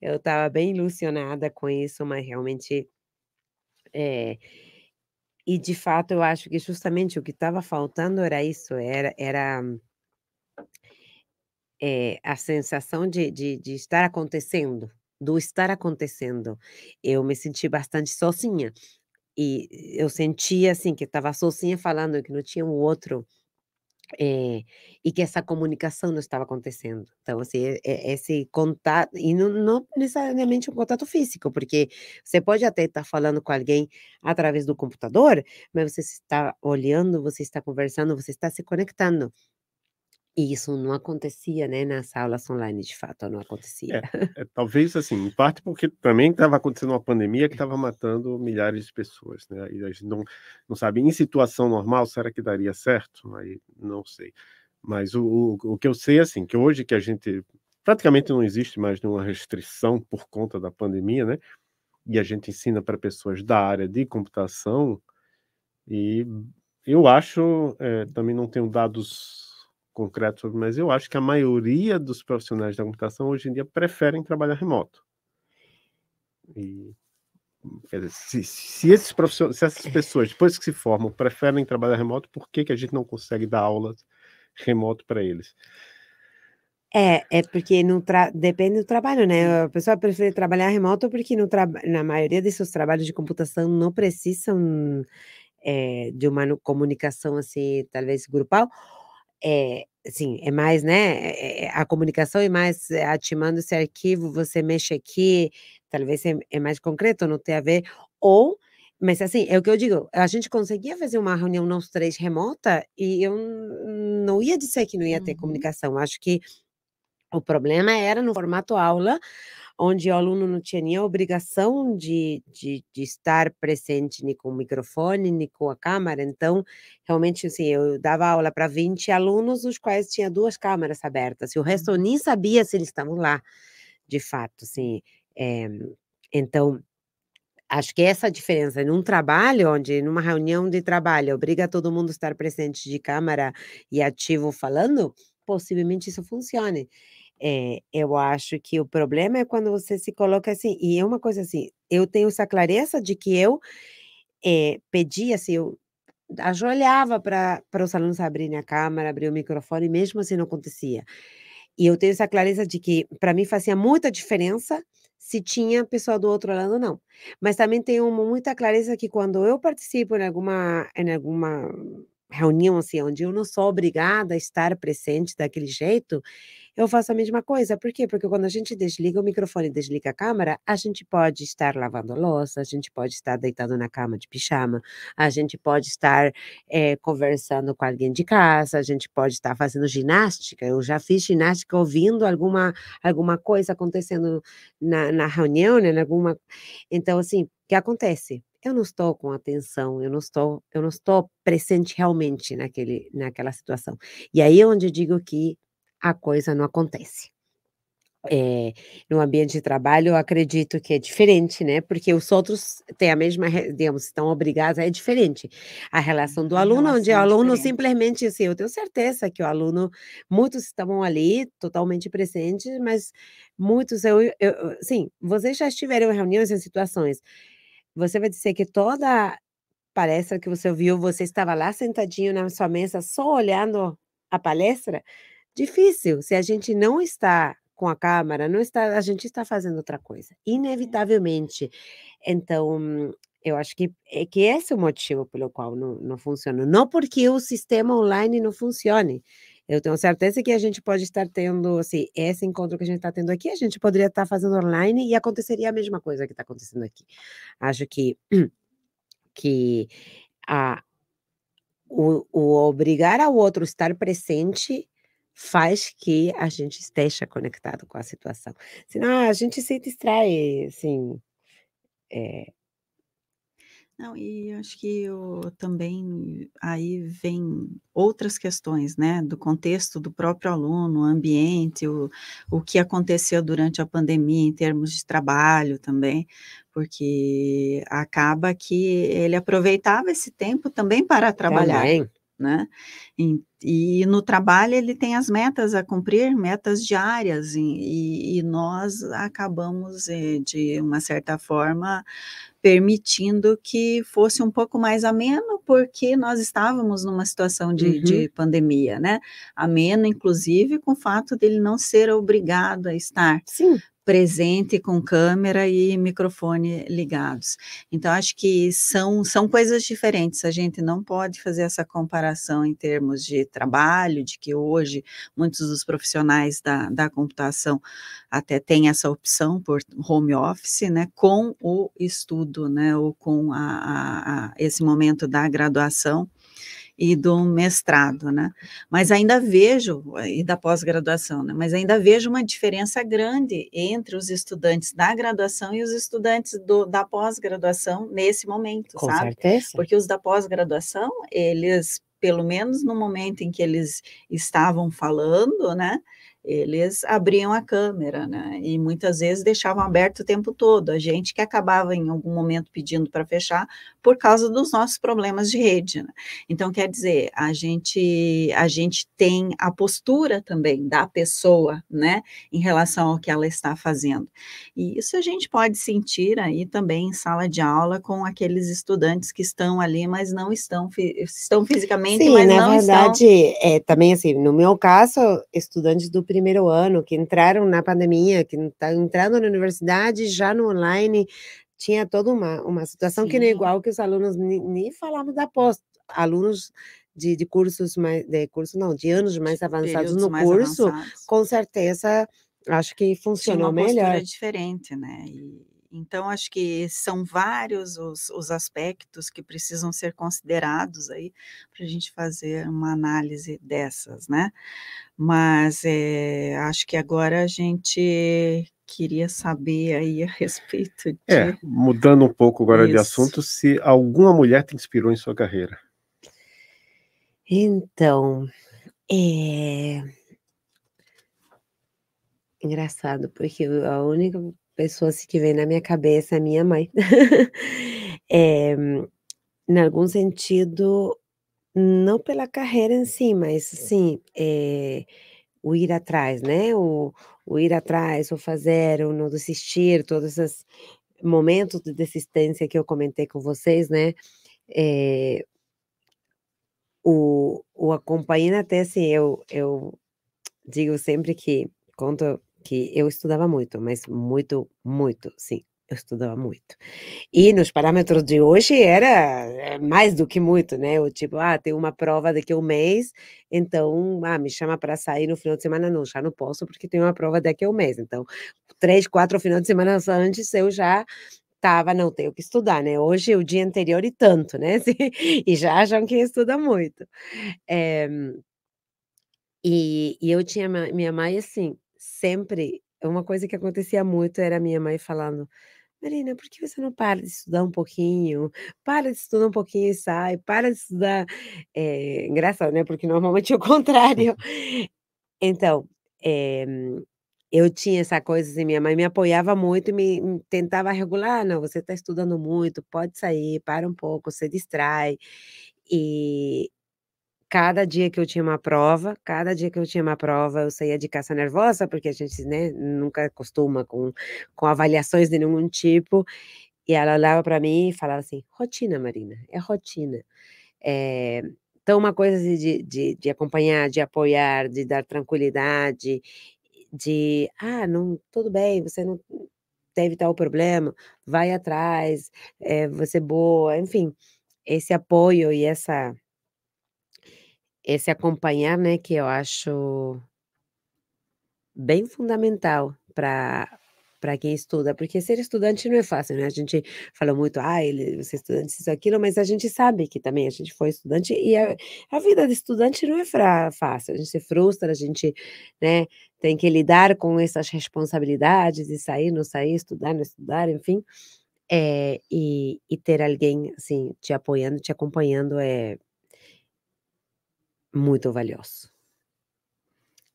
Eu estava bem ilusionada com isso, mas realmente é, e de fato, eu acho que justamente o que estava faltando era isso, era, era é, a sensação de, de, de estar acontecendo, do estar acontecendo. Eu me senti bastante sozinha e eu sentia assim que estava sozinha falando que não tinha um outro é, e que essa comunicação não estava acontecendo. Então, assim, esse contato, e não, não necessariamente um contato físico, porque você pode até estar falando com alguém através do computador, mas você está olhando, você está conversando, você está se conectando. E isso não acontecia, né, nas aulas online, de fato, não acontecia. É, é, talvez, assim, em parte porque também estava acontecendo uma pandemia que estava matando milhares de pessoas, né? E a gente não, não sabe, em situação normal, será que daria certo? Aí, não sei. Mas o, o, o que eu sei, assim, que hoje que a gente praticamente não existe mais nenhuma restrição por conta da pandemia, né? E a gente ensina para pessoas da área de computação e eu acho, é, também não tenho dados concreto sobre, mas eu acho que a maioria dos profissionais da computação hoje em dia preferem trabalhar remoto. E dizer, se, se, esses profissionais, se essas é. pessoas, depois que se formam, preferem trabalhar remoto, por que, que a gente não consegue dar aulas remoto para eles? É, é porque não tra... depende do trabalho, né? A pessoa prefere trabalhar remoto porque no tra... na maioria dos seus trabalhos de computação não precisam é, de uma comunicação assim, talvez grupal, é, assim, é mais, né? É, é, a comunicação e mais eh, atimando esse arquivo, você mexe aqui, talvez é, é, mais concreto, não tem a ver. Ou, mas assim, é o que eu digo, a gente conseguia fazer uma reunião nós três remota e eu não ia dizer que não ia ter uhum. comunicação. Acho que o problema era no formato aula, onde o aluno não tinha nem a obrigação de, de, de, estar presente nem com o microfone, nem com a câmera. Então, realmente, assim, eu dava aula para 20 alunos, os quais tinha duas câmeras abertas, e o resto eu uhum. nem sabia se eles estavam lá, de fato, assim. É, então, acho que essa diferença num trabalho onde numa reunião de trabalho obriga todo mundo a estar presente de câmara e ativo falando possivelmente isso funcione é, eu acho que o problema é quando você se coloca assim, e é uma coisa assim, eu tenho essa clareza de que eu é, eh, pedia, assim, eu ajoelhava para os alunos abrirem né, a câmera, abrir o microfone, mesmo assim não acontecia. E eu tenho essa clareza de que, para mim, fazia muita diferença se tinha pessoa do outro lado ou não. Mas também tenho muita clareza que quando eu participo em alguma, em alguma reunião, assim, onde eu não sou obrigada a estar presente daquele jeito, eu faço a mesma coisa. Por quê? Porque quando a gente desliga o microfone, desliga a câmera, a gente pode estar lavando a louça, a gente pode estar deitado na cama de pijama, a gente pode estar é, conversando com alguém de casa, a gente pode estar fazendo ginástica. Eu já fiz ginástica ouvindo alguma, alguma coisa acontecendo na, na reunião, né? Alguma... Então, assim, o que acontece? eu não estou com atenção, eu não estou, eu não estou presente realmente naquele, naquela situação. E aí é onde eu digo que a coisa não acontece. É, no ambiente de trabalho, eu acredito que é diferente, né? Porque os outros têm a mesma, digamos, estão obrigados, é diferente. A relação do uhum, aluno, relação onde o é aluno diferente. simplesmente, assim, eu tenho certeza que o aluno, muitos estavam ali totalmente presentes, mas muitos, eu, eu sim, vocês já estiveram em reuniões em situações. Você vai dizer que toda palestra que você ouviu, você estava lá sentadinho na sua mesa, só olhando a palestra? difícil se a gente não está com a câmera não está, a gente está fazendo outra coisa, é. inevitavelmente. Então, eu acho que, é, que esse é o motivo pelo qual não, não funciona. Não porque o sistema online não funcione. Eu tenho certeza que a gente pode estar tendo, assim, esse encontro que a gente está tendo aqui, a gente poderia estar fazendo online e aconteceria a mesma coisa que está acontecendo aqui. Acho que, que a, o, o obrigar ao outro estar presente faz que a gente esteja conectado com a situação. Senão ah, a gente se distrai, assim. É... Não, e acho que eu, também aí vem outras questões, né, do contexto do próprio aluno, ambiente, o, o que aconteceu durante a pandemia em termos de trabalho também, porque acaba que ele aproveitava esse tempo também para trabalhar. Também né? E, e, no trabalho ele tem as metas a cumprir, metas diárias, e, e nós acabamos, eh, de uma certa forma, permitindo que fosse um pouco mais ameno, porque nós estávamos numa situação de, uhum. de pandemia, né? Ameno, inclusive, com o fato dele não ser obrigado a estar. Sim presente com câmera e microfone ligados. Então, acho que são, são coisas diferentes, a gente não pode fazer essa comparação em termos de trabalho, de que hoje muitos dos profissionais da, da computação até têm essa opção por home office, né, com o estudo, né, ou com a, a, a esse momento da graduação e do mestrado, né? Mas ainda vejo, eh, e da pós-graduação, né? Mas ainda vejo uma diferença grande entre os estudantes da graduação e os estudantes do, da pós-graduação nesse momento, Com sabe? Certeza. Porque os da pós-graduação, eles pelo menos no momento em que eles estavam falando, né? eles abriam a câmera, né? E muitas vezes deixavam aberto o tempo todo. A gente que acabava em algum momento pedindo para fechar por causa dos nossos problemas de rede. Né? Então, quer dizer, a gente a gente tem a postura também da pessoa, né, em relação ao que ela está fazendo. E isso a gente pode sentir aí também em sala de aula com aqueles estudantes que estão ali, mas não estão estão fisicamente, Sim, mas na não verdade, estão. É, também assim, no meu caso, estudantes do primeiro ano, que entraram na pandemia, que tá entrando na universidade já no online, tinha toda uma, uma situação Sim. que não é igual que os alunos nem falavam da pós, alunos de, de cursos mais, de curso não, de anos mais avançados Períodos no mais curso, avançados. com certeza acho que funcionou melhor. Tinha uma melhor. postura diferente, né? E então, acho que são vários os, os aspectos que precisam ser considerados aí para a gente fazer uma análise dessas, né? Mas é, acho que agora a gente queria saber aí a respeito é, de. É, mudando um pouco agora Isso. de assunto, se alguma mulher te inspirou em sua carreira. Então, é engraçado, porque a única pessoas que vem na minha cabeça é minha mãe. é, em algum sentido, não pela carreira em si, mas sim é, eh, o ir atrás, né? O, o ir atrás, o fazer, o não desistir, todos esses momentos de desistência que eu comentei com vocês, né? É, o, o acompanhando até assim, eu, eu digo sempre que conto que eu estudava muito, mas muito, muito, sim, eu estudava muito. E nos parâmetros de hoje era é, mais do que muito, né? O tipo, ah, tem uma prova daqui a um mês, então, ah, me chama para sair no final de semana, não, já não posso porque tem uma prova daqui a um mês. Então, três, quatro finais de semana antes eu já tava, não, tenho que estudar, né? Hoje, o dia anterior e tanto, né? e já acham que estuda muito. É, e, e eu tinha minha mãe assim, sempre, uma coisa que acontecia muito era minha mãe falando: Marina, por que você não para de estudar um pouquinho? Para de estudar um pouquinho e sai, para de estudar. É, engraçado, né? Porque normalmente é o contrário. Então, é, eu tinha essa coisa assim, minha mãe me apoiava muito e me tentava regular, não, você está estudando muito, pode sair, para um pouco, você distrai. E cada dia que eu tinha uma prova, cada dia que eu tinha uma prova, eu saía de caça nervosa, porque a gente né, nunca acostuma com, com avaliações de nenhum tipo. E ela olhava para mim e falava assim: rotina, Marina, é rotina. É, então, uma coisa assim de, de, de acompanhar, de apoiar, de dar tranquilidade, de ah, não, tudo bem, você não deve estar o problema, vai atrás, eh, é, você boa, enfim, esse apoio e essa esse acompanhar, né, que eu acho bem fundamental para para quem estuda, porque ser estudante não é fácil, né? A gente fala muito, ah, ele, você é estudante, isso, aquilo, mas a gente sabe que também a gente foi estudante e a, a vida de estudante não é fra, fácil, a gente se frustra, a gente, né, tem que lidar com essas responsabilidades e sair, não sair, estudar, não estudar, enfim, é, e, e ter alguém, assim, te apoiando, te acompanhando é, muito valioso,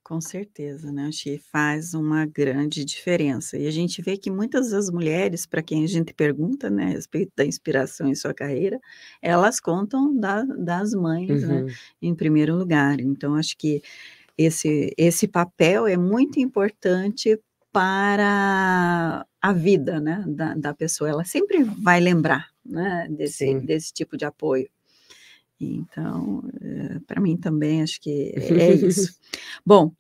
Com certeza, né? Acho que faz uma grande diferença. E a gente vê que muitas das mulheres, para quem a gente pergunta, né, a respeito da inspiração em sua carreira, elas contam da, das mães, né, uhum. né, em primeiro lugar. Então, acho que esse, esse papel é muito importante para a vida, né, da, da pessoa. Ela sempre vai lembrar, né, desse, desse tipo de apoio. Então, eh, para mim também acho que é, é isso. Bom,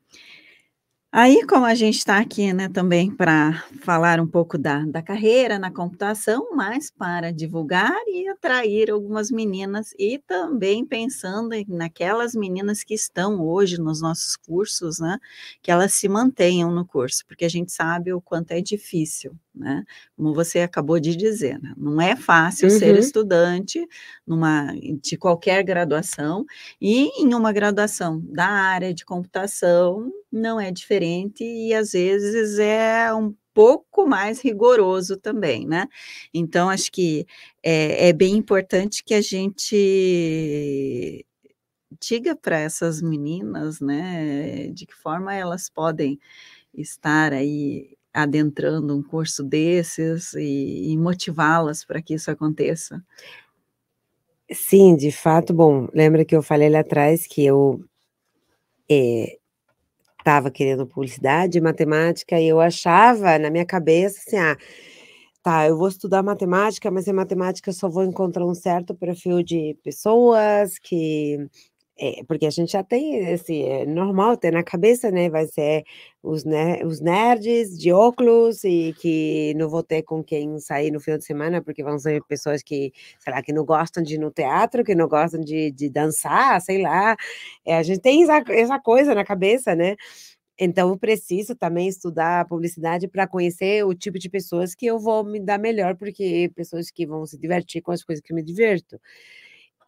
aí como a gente está aqui né, também para falar um pouco da, da carreira na computação, mas para divulgar e atrair algumas meninas e também pensando naquelas meninas que estão hoje nos nossos cursos, né? Que elas se mantenham no curso, porque a gente sabe o quanto é difícil né? Como você acabou de dizer, né? não é fácil uhum. ser estudante numa, de qualquer graduação e em uma graduação da área de computação não é diferente e às vezes é um pouco mais rigoroso também, né? Então acho que é, é bem importante que a gente diga para essas meninas, né, de que forma elas podem estar aí adentrando um curso desses e, e motivá-las para que isso aconteça? Sim, de fato, bom, lembra que eu falei lá atrás que eu estava eh, é, querendo publicidade e matemática e eu achava na minha cabeça assim, ah, tá, eu vou estudar matemática, mas em matemática eu só vou encontrar um certo perfil de pessoas que é, porque a gente já tem, assim, é normal ter na cabeça, né? Vai ser os, ne os nerds de óculos e que não vou ter com quem sair no final de semana, porque vão ser pessoas que, sei lá, que não gostam de ir no teatro, que não gostam de, de dançar, sei lá. É, a gente tem essa, essa coisa na cabeça, né? Então, eu preciso também estudar publicidade para conhecer o tipo de pessoas que eu vou me dar melhor, porque pessoas que vão se divertir com as coisas que eu me diverto.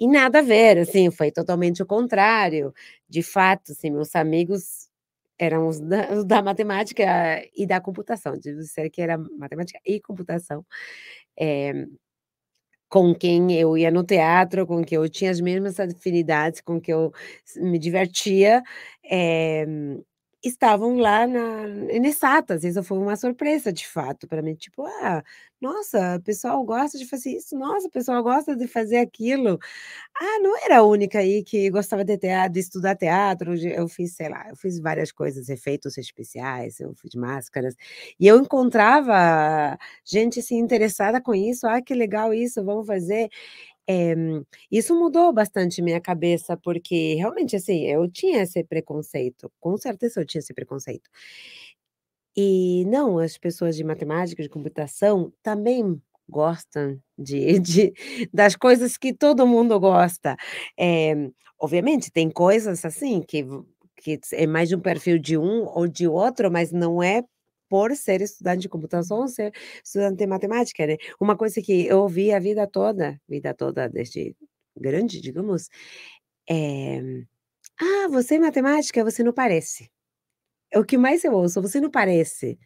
E nada a ver, assim, foi totalmente o contrário. De fato, assim, meus amigos eram os da, os da matemática e da computação, de dizer que era matemática e computação. É, com quem eu ia no teatro, com quem eu tinha as mesmas afinidades, com quem eu me divertia. É, estavam lá na Às vezes foi uma surpresa, de fato, para mim. Tipo, ah, nossa, o pessoal gosta de fazer isso, nossa, o pessoal gosta de fazer aquilo. Ah, não era a única aí que gostava de teatro, de estudar teatro. Eu fiz, sei lá, eu fiz várias coisas, efeitos especiais, eu fiz máscaras. E eu encontrava gente assim, interessada com isso. Ah, que legal isso, vamos fazer. É, isso mudou bastante minha cabeça, porque realmente, assim, eu tinha esse preconceito, com certeza eu tinha esse preconceito. E não, as pessoas de matemática, de computação, também gostam de, de das coisas que todo mundo gosta. É, obviamente, tem coisas assim que, que é mais de um perfil de um ou de outro, mas não é por ser estudante de computação, ser estudante de matemática, né? Uma coisa que eu ouvi a vida toda, vida toda desde grande, digamos, é... Ah, você é matemática, você não parece. É o que mais eu ouço, você não parece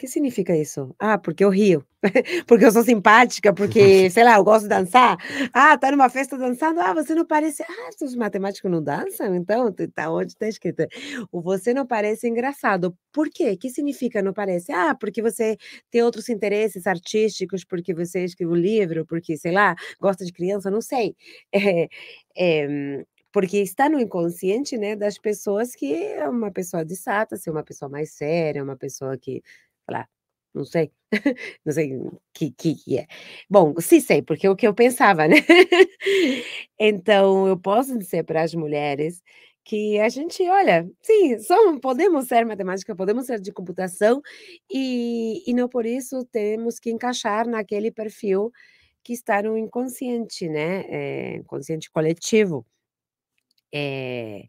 que significa isso? Ah, porque eu rio, porque eu sou simpática, porque, sei lá, eu gosto de dançar. Ah, tá numa festa dançando, ah, você não parece. Ah, os matemáticos não dançam? Então, tá onde está escrito? O você não parece engraçado. Por quê? O que significa não parece? Ah, porque você tem outros interesses artísticos, porque você escreve um livro, porque, sei lá, gosta de criança, não sei. É, é, porque está no inconsciente né, das pessoas que é uma pessoa de sata, ser uma pessoa mais séria, uma pessoa que lá, Não sei, não sei o que, que, que é. Bom, sim sei, porque é o que eu pensava, né? então, eu posso dizer para as mulheres que a gente, olha, sim, somos, podemos ser matemática, podemos ser de computação, e, e não por isso temos que encaixar naquele perfil que está no inconsciente, né? É, inconsciente coletivo. É,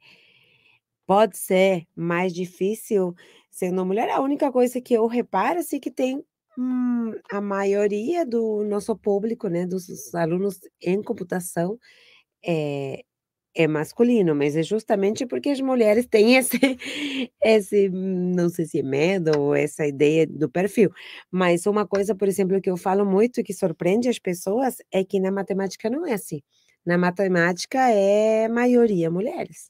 Pode ser mais difícil sendo uma mulher. A única coisa que eu reparo assim, que tem hum, a maioria do nosso público, né, dos alunos em computação, é, é masculino, mas é justamente porque as mulheres têm esse, esse, não sei se é medo ou essa ideia do perfil. Mas uma coisa, por exemplo, que eu falo muito e que surpreende as pessoas é que na matemática não é assim. Na matemática é maioria mulheres.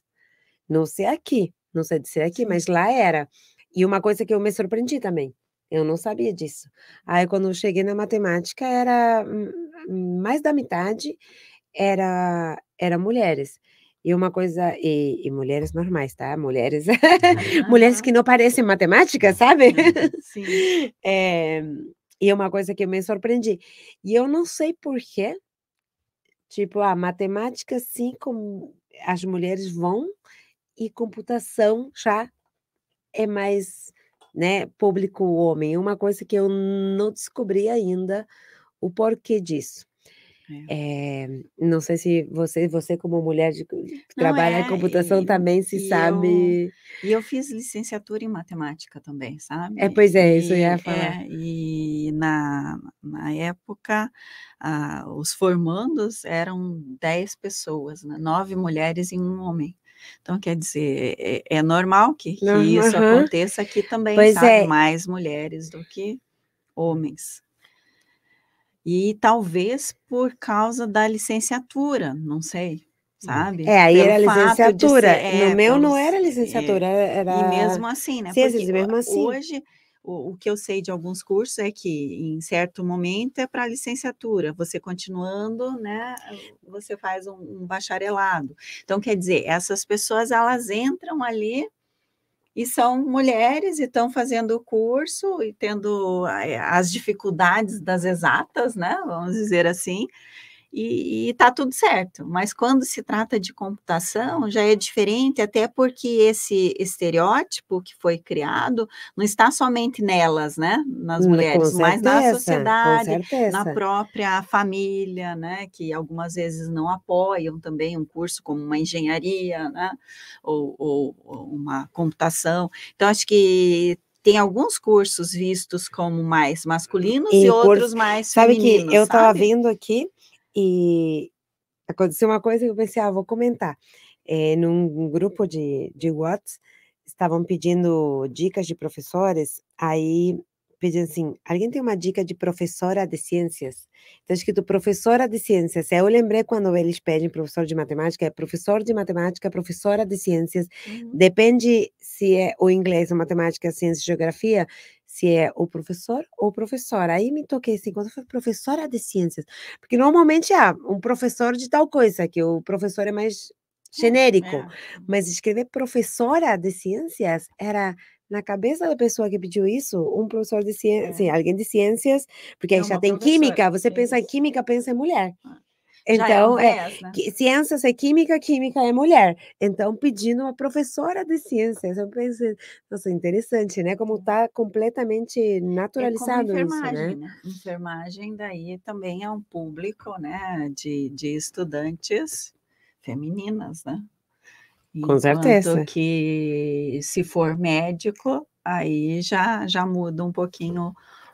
Não sei aqui, não sei dizer aqui, mas lá era. E uma coisa que eu me surpreendi também, eu não sabia disso. Aí quando eu cheguei na matemática era mais da metade era era mulheres. E uma coisa, e, e mulheres normais, tá? Mulheres, mulheres que não parecem matemática, sabe? Uhum, sim. Eh, é, e uma coisa que eu me surpreendi. E eu não sei porquê, tipo, a matemática, sim, como as mulheres vão, e computação já é mais né, público homem. É uma coisa que eu não descobri ainda o porquê disso. É. É, não sei se você, você como mulher que trabalha é, em computação e, também se e sabe. Eu, e eu fiz licenciatura em matemática também, sabe? É, pois é, e, isso eu ia falar. É, e na, na época, ah, os formandos eram 10 pessoas, né? nove mulheres e um homem. Então, quer dizer, é, é normal que, que uhum. isso aconteça aqui também, pois sabe? É. Mais mulheres do que homens. E talvez por causa da licenciatura, não sei, sabe? É, aí era licenciatura. Ser, é, no meu não era licenciatura, era... E mesmo assim, né? mesmo assim. hoje o, o que eu sei de alguns cursos é que em certo momento é para licenciatura, você continuando, né, você faz um, um bacharelado. Então, quer dizer, essas pessoas elas entram ali e são mulheres e estão fazendo o curso e tendo eh, as dificuldades das exatas, né? Vamos dizer assim e está tudo certo. Mas quando se trata de computação, já é diferente, até porque esse estereótipo que foi criado não está somente nelas, né? Nas hum, mulheres, certeza, mas na sociedade, na própria família, né? Que algumas vezes não apoiam também um curso como uma engenharia, né? ou, ou, ou uma computação. Então, acho que tem alguns cursos vistos como mais masculinos e, e outros mais sabe femininos. sabe que eu estava vendo aqui e aconteceu uma coisa que eu pensei, ah, vou comentar. É, num grupo de, de WhatsApp estavam pedindo dicas de professores, aí pediam assim, alguém tem uma dica de professora de ciências? Está escrito professora de ciências. Eu lembrei quando eles pedem professor de matemática, é professor de matemática, professora de ciências. Uhum. Depende se é o inglês, a matemática, ciência, e geografia, se é o professor ou professora. Aí me toquei assim, quando foi professora de ciências, porque normalmente há ah, um professor de tal coisa, que o professor é mais ah, genérico, é. mas escrever professora de ciências era na cabeça da pessoa que pediu isso, um professor de ciências, é. alguém de ciências, porque é já tem química, você pensa em química, pensa em mulher. Então, é, é ciências é química, química é mulher. Então, pedindo uma professora de ciências. Eu pensei, nossa, interessante, né? Como está completamente naturalizado é isso, né? Enfermagem, daí também é um público, né, de, de estudantes femininas, né? Com certeza. que se for médico, aí já, já muda um pouquinho.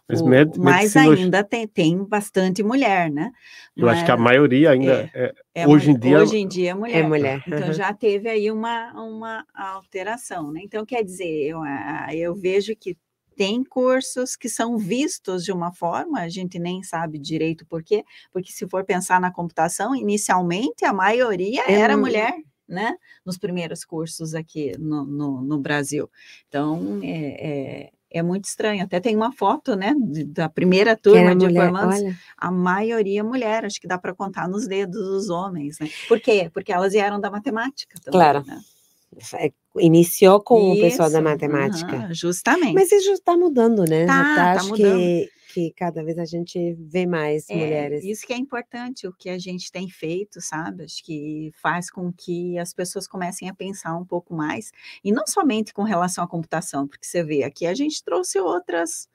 Mas, o, med, ainda tem, tem bastante mulher, né? Eu Mas, acho que a maioria ainda é, é, é hoje em dia. Hoje em dia é mulher. É mulher. Então uhum. já teve aí uma, uma alteração, né? Então, quer dizer, eu, ah, ah, eu vejo que tem cursos que são vistos de uma forma, a gente nem sabe direito por quê, porque se for pensar na computação, inicialmente a maioria é era mulher né? Nos primeiros cursos aqui no, no, no Brasil. Então, é, é é muito estranho. Até tem uma foto, né, da primeira é turma de formandos, a maioria é mulher, acho que dá para contar nos dedos os homens, né? Por quê? Porque elas vieram da matemática também, Claro. Né? É, iniciou com Isso, o pessoal da matemática. Uh -huh, justamente. Mas isso está mudando, né? Tá, tá, acho mudando. que que cada vez a gente vê mais é, mulheres. Isso que é importante, o que a gente tem feito, sabe? Acho que faz com que as pessoas comecem a pensar um pouco mais, e não somente com relação à computação, porque você vê, aqui a gente trouxe outras,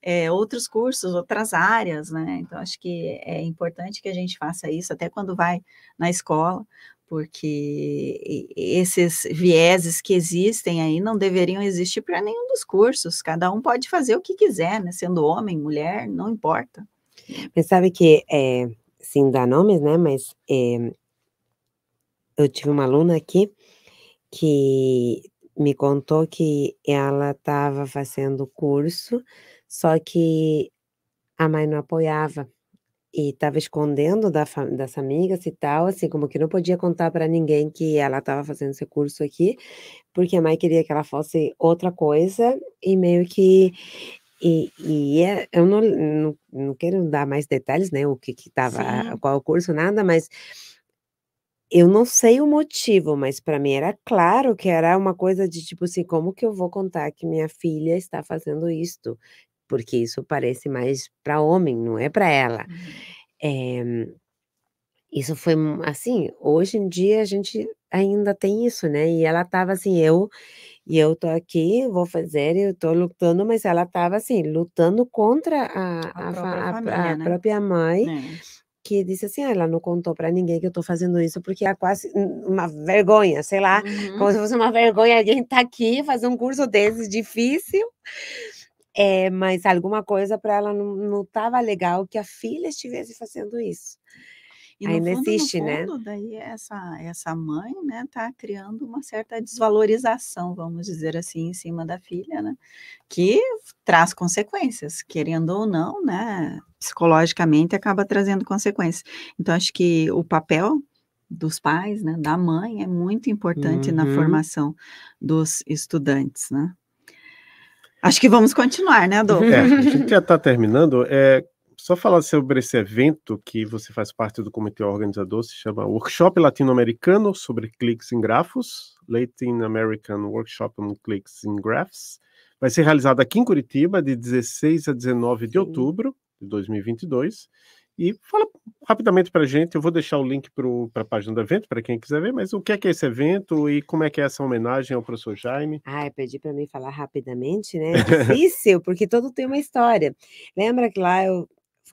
é, outros cursos, outras áreas, né? Então, acho que é importante que a gente faça isso, até quando vai na escola, porque esses vieses que existem aí não deveriam existir para nenhum dos cursos. Cada um pode fazer o que quiser, né? Sendo homem, mulher, não importa. Mas sabe que, é, sem dar nomes, né? Mas é, eu tive uma aluna aqui que me contou que ela estava fazendo curso, só que a mãe não apoiava. E estava escondendo da das amigas e tal, assim, como que não podia contar para ninguém que ela estava fazendo esse curso aqui, porque a mãe queria que ela fosse outra coisa, e meio que. E, e é, eu não, não, não, quero dar mais detalhes, né, o que que qual o curso, nada, mas eu não sei o motivo, mas para mim era claro que era uma coisa de tipo assim, como que eu vou contar que minha filha está fazendo isto? porque isso parece mais para homem, não é para ela. Uhum. É, isso foi assim, hoje em dia a gente ainda tem isso, né? E ela tava assim, eu e eu tô aqui, vou fazer, eu tô lutando, mas ela tava assim, lutando contra a, a, a, própria, a, família, a né? própria, mãe. É. Que disse assim, ah, ela não contou para ninguém que eu tô fazendo isso, porque é quase uma vergonha, sei lá, uhum. como se fosse uma vergonha alguém estar tá aqui, fazer um curso desses difícil, é, mas alguma coisa para ela não estava legal que a filha estivesse fazendo isso. E Ainda fundo, existe, no né? fundo, né? Daí essa, essa mãe né, tá criando uma certa desvalorização, vamos dizer assim, em cima da filha, né? Que traz consequências, querendo ou não, né? Psicologicamente acaba trazendo consequências. Então, acho que o papel dos pais, né, da mãe, é muito importante uhum. na formação dos estudantes, né? Acho que vamos continuar, né, Adolfo? É, a gente já está terminando. É, só falar sobre esse evento que você faz parte do comitê organizador, se chama Workshop Latino-Americano sobre Cliques em Grafos, Latin American Workshop on Cliques in Graphs. Vai ser realizado aqui em Curitiba, de 16 a 19 de outubro de 2022. E fala rapidamente para a gente, eu vou deixar o link para a página do evento, para quem quiser ver, mas o que é, que é esse evento e como é que é essa homenagem ao professor Jaime? Ah, eu pedi para mim falar rapidamente, né? É difícil, porque todo tem uma história. Lembra que lá eu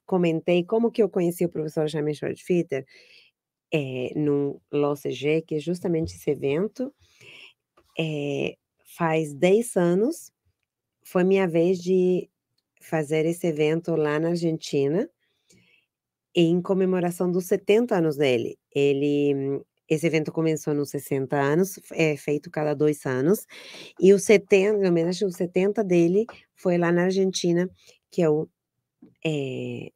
comentei como que eu conheci o professor Jaime Schwartfitter? É, no LOCG, que é justamente esse evento. É, faz 10 anos, foi minha vez de fazer esse evento lá na Argentina, em comemoração dos 70 anos dele. Ele esse evento começou nos 60 anos, é feito cada dois anos, e o 70, em homenagem aos 70 dele, foi lá na Argentina que eu é,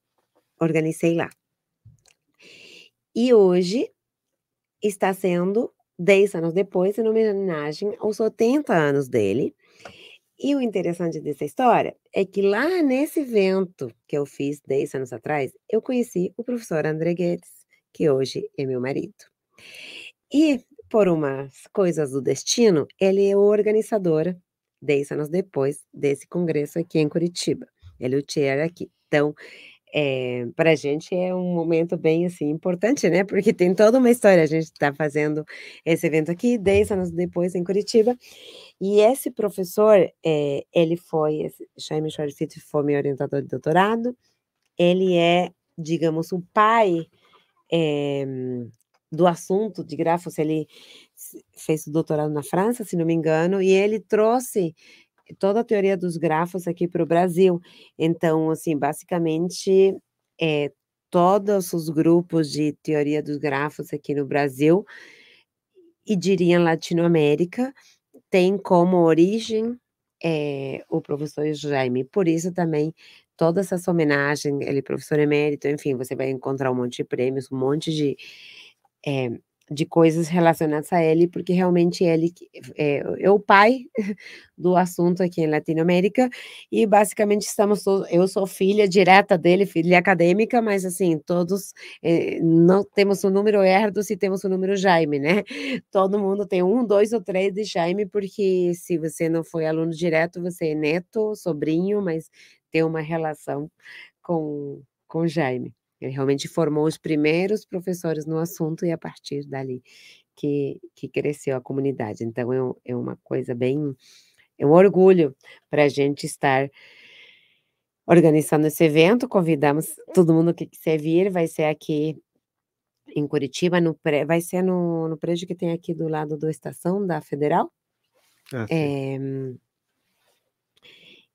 organizei lá. E hoje está sendo 10 anos depois, em homenagem aos 80 anos dele. E o interessante dessa história é que lá nesse evento que eu fiz 10 anos atrás, eu conheci o professor André Guedes, que hoje é meu marido. E, por umas coisas do destino, ele é o organizador, 10 anos depois, desse congresso aqui em Curitiba. Ele é o chair aqui. Então, é, eh, para a gente é um momento bem assim importante, né? Porque tem toda uma história. A gente está fazendo esse evento aqui 10 anos depois em Curitiba. E esse professor, é, ele foi, esse, Jaime Schwartz foi meu orientador de doutorado. Ele é, digamos, o pai é, do assunto de grafos. Ele fez o doutorado na França, se não me engano, e ele trouxe toda a teoria dos grafos aqui para o Brasil. Então, assim, basicamente, é, todos os grupos de teoria dos grafos aqui no Brasil e diria Latinoamérica têm como origem é, o professor Jaime. Por isso também todas essa homenagem, ele é professor emérito, enfim, você vai encontrar um monte de prêmios, um monte de é, de coisas relacionadas a ele, porque realmente ele é, é o pai do assunto aqui em Latinoamérica, e basicamente estamos todos, eu sou filha direta dele, filha acadêmica, mas assim, todos é, não temos o um número Erdos e temos o um número Jaime, né? Todo mundo tem um, dois ou três de Jaime, porque se você não foi aluno direto, você é neto, sobrinho, mas tem uma relação com, com Jaime. Ele realmente formou os primeiros professores no assunto e a partir dali que, que cresceu a comunidade. Então é, é uma coisa bem. É um orgulho para a gente estar organizando esse evento. Convidamos todo mundo que quiser vir, vai ser aqui em Curitiba, no pré, vai ser no, no prédio que tem aqui do lado da estação da Federal. Ah, é,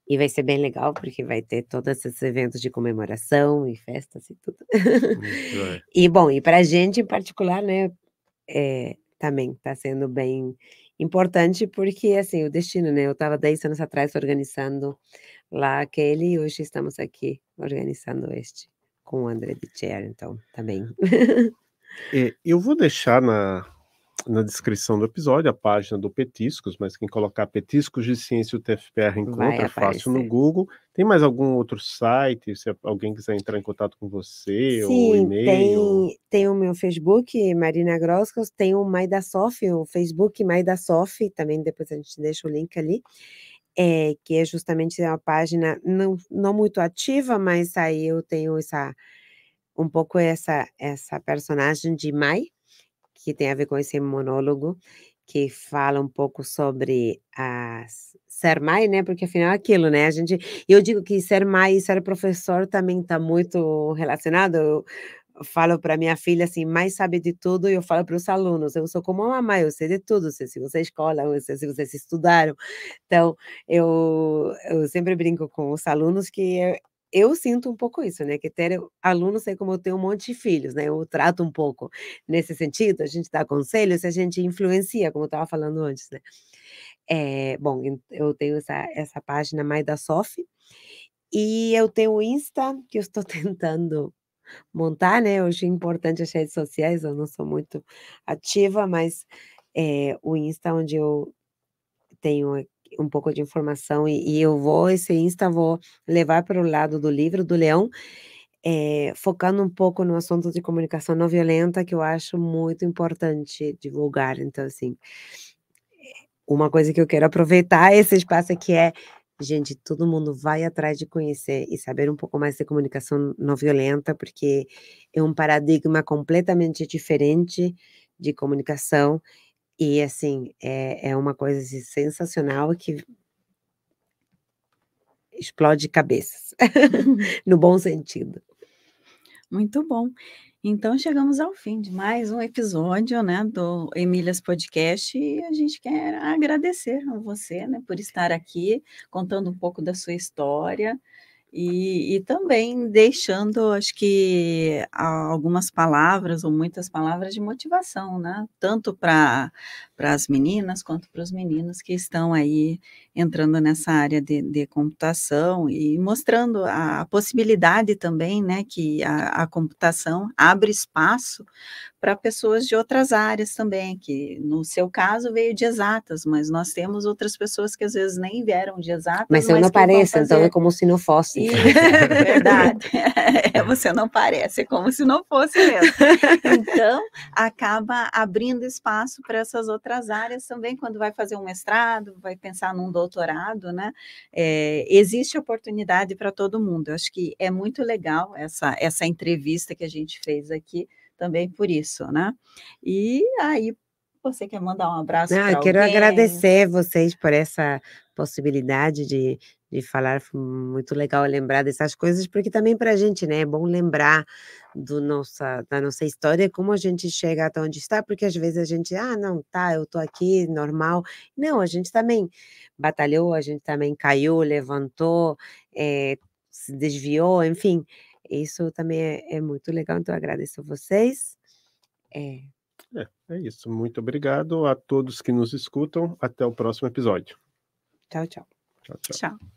e vai ser bem legal, porque vai ter todos esses eventos de comemoração e festas e tudo. Hum, e, bom, e para a gente em particular, né, é, também está sendo bem importante, porque, assim, o destino, né, eu estava 10 anos atrás organizando lá aquele, e hoje estamos aqui organizando este com o André de Chair, então, também. É, eu vou deixar na, na descrição do episódio a página do Petiscos, mas quem colocar Petiscos de Ciência UTFPR encontra fácil no Google. Tem mais algum outro site, se alguém quiser entrar em contato com você, Sim, ou e-mail? Tem, tem o meu Facebook, Marina Groscos, tem o Maida Sof, o Facebook Maida Sof, também depois a gente deixa o link ali. É, que é justamente uma página não, não muito ativa, mas aí eu tenho essa um pouco essa essa personagem de Mai, que tem a ver com esse monólogo, que fala um pouco sobre as, ser mãe, né? Porque afinal é aquilo, né? A gente, eu digo que ser mãe e ser professor também está muito relacionado. Eu falo para minha filha assim, mãe sabe de tudo, e eu falo para os alunos, eu sou como uma mãe, eu sei de tudo, sei se vocês colam, eu sei se vocês estudaram. Então, eu, eu sempre brinco com os alunos que eu sinto um pouco isso, né? Que ter aluno, sei é como eu tenho um monte de filhos, né? Eu trato um pouco nesse sentido, a gente dá conselhos a gente influencia, como eu estava falando antes, né? É, bom, eu tenho essa, essa página mais da SOF e eu tenho o Insta que eu estou tentando montar, né? Hoje é importante as redes sociais, eu não sou muito ativa, mas é, o Insta onde eu tenho um pouco de informação e, e eu vou, esse Insta, vou levar para o lado do livro do Leão, é, focando um pouco no assunto de comunicação não violenta, que eu acho muito importante divulgar. Então, assim, uma coisa que eu quero aproveitar esse espaço aqui é gente, todo mundo vai atrás de conhecer e saber um pouco mais de comunicação não violenta, porque é um paradigma completamente diferente de comunicação e assim, é, é uma coisa assim, sensacional que explode cabeças, no bom sentido. Muito bom. Então chegamos ao fim de mais um episódio né, do Emílias Podcast e a gente quer agradecer a você né, por estar aqui contando um pouco da sua história, e, e, também deixando, acho que algumas palavras ou muitas palavras de motivação, né? Tanto para para as meninas quanto para os meninos que estão aí entrando nessa área de, de computação e mostrando a, a, possibilidade também, né, que a, a computação abre espaço para pessoas de outras áreas também, que no seu caso veio de exatas, mas nós temos outras pessoas que às vezes nem vieram de exatas. Mas, mas eu não pareço, então é como se não fosse. é verdade. Você não parece, é como se não fosse mesmo. Então, acaba abrindo espaço para essas outras outras áreas também, quando vai fazer um mestrado, vai pensar num doutorado, né? É, existe oportunidade para todo mundo. Eu acho que é muito legal essa, essa entrevista que a gente fez aqui também por isso, né? E aí, você quer mandar um abraço? Não, ah, eu quero agradecer vocês por essa possibilidade de de falar, foi muito legal lembrar dessas coisas, porque também para a gente né, é bom lembrar do nossa, da nossa história, como a gente chega até onde está, porque às vezes a gente, ah, não, tá, eu estou aqui, normal. Não, a gente também batalhou, a gente também caiu, levantou, é, se desviou, enfim. Isso também é, é muito legal, então agradeço a vocês. É. É, é isso. Muito obrigado a todos que nos escutam. Até o próximo episódio. Tchau, tchau. Tchau, tchau. tchau.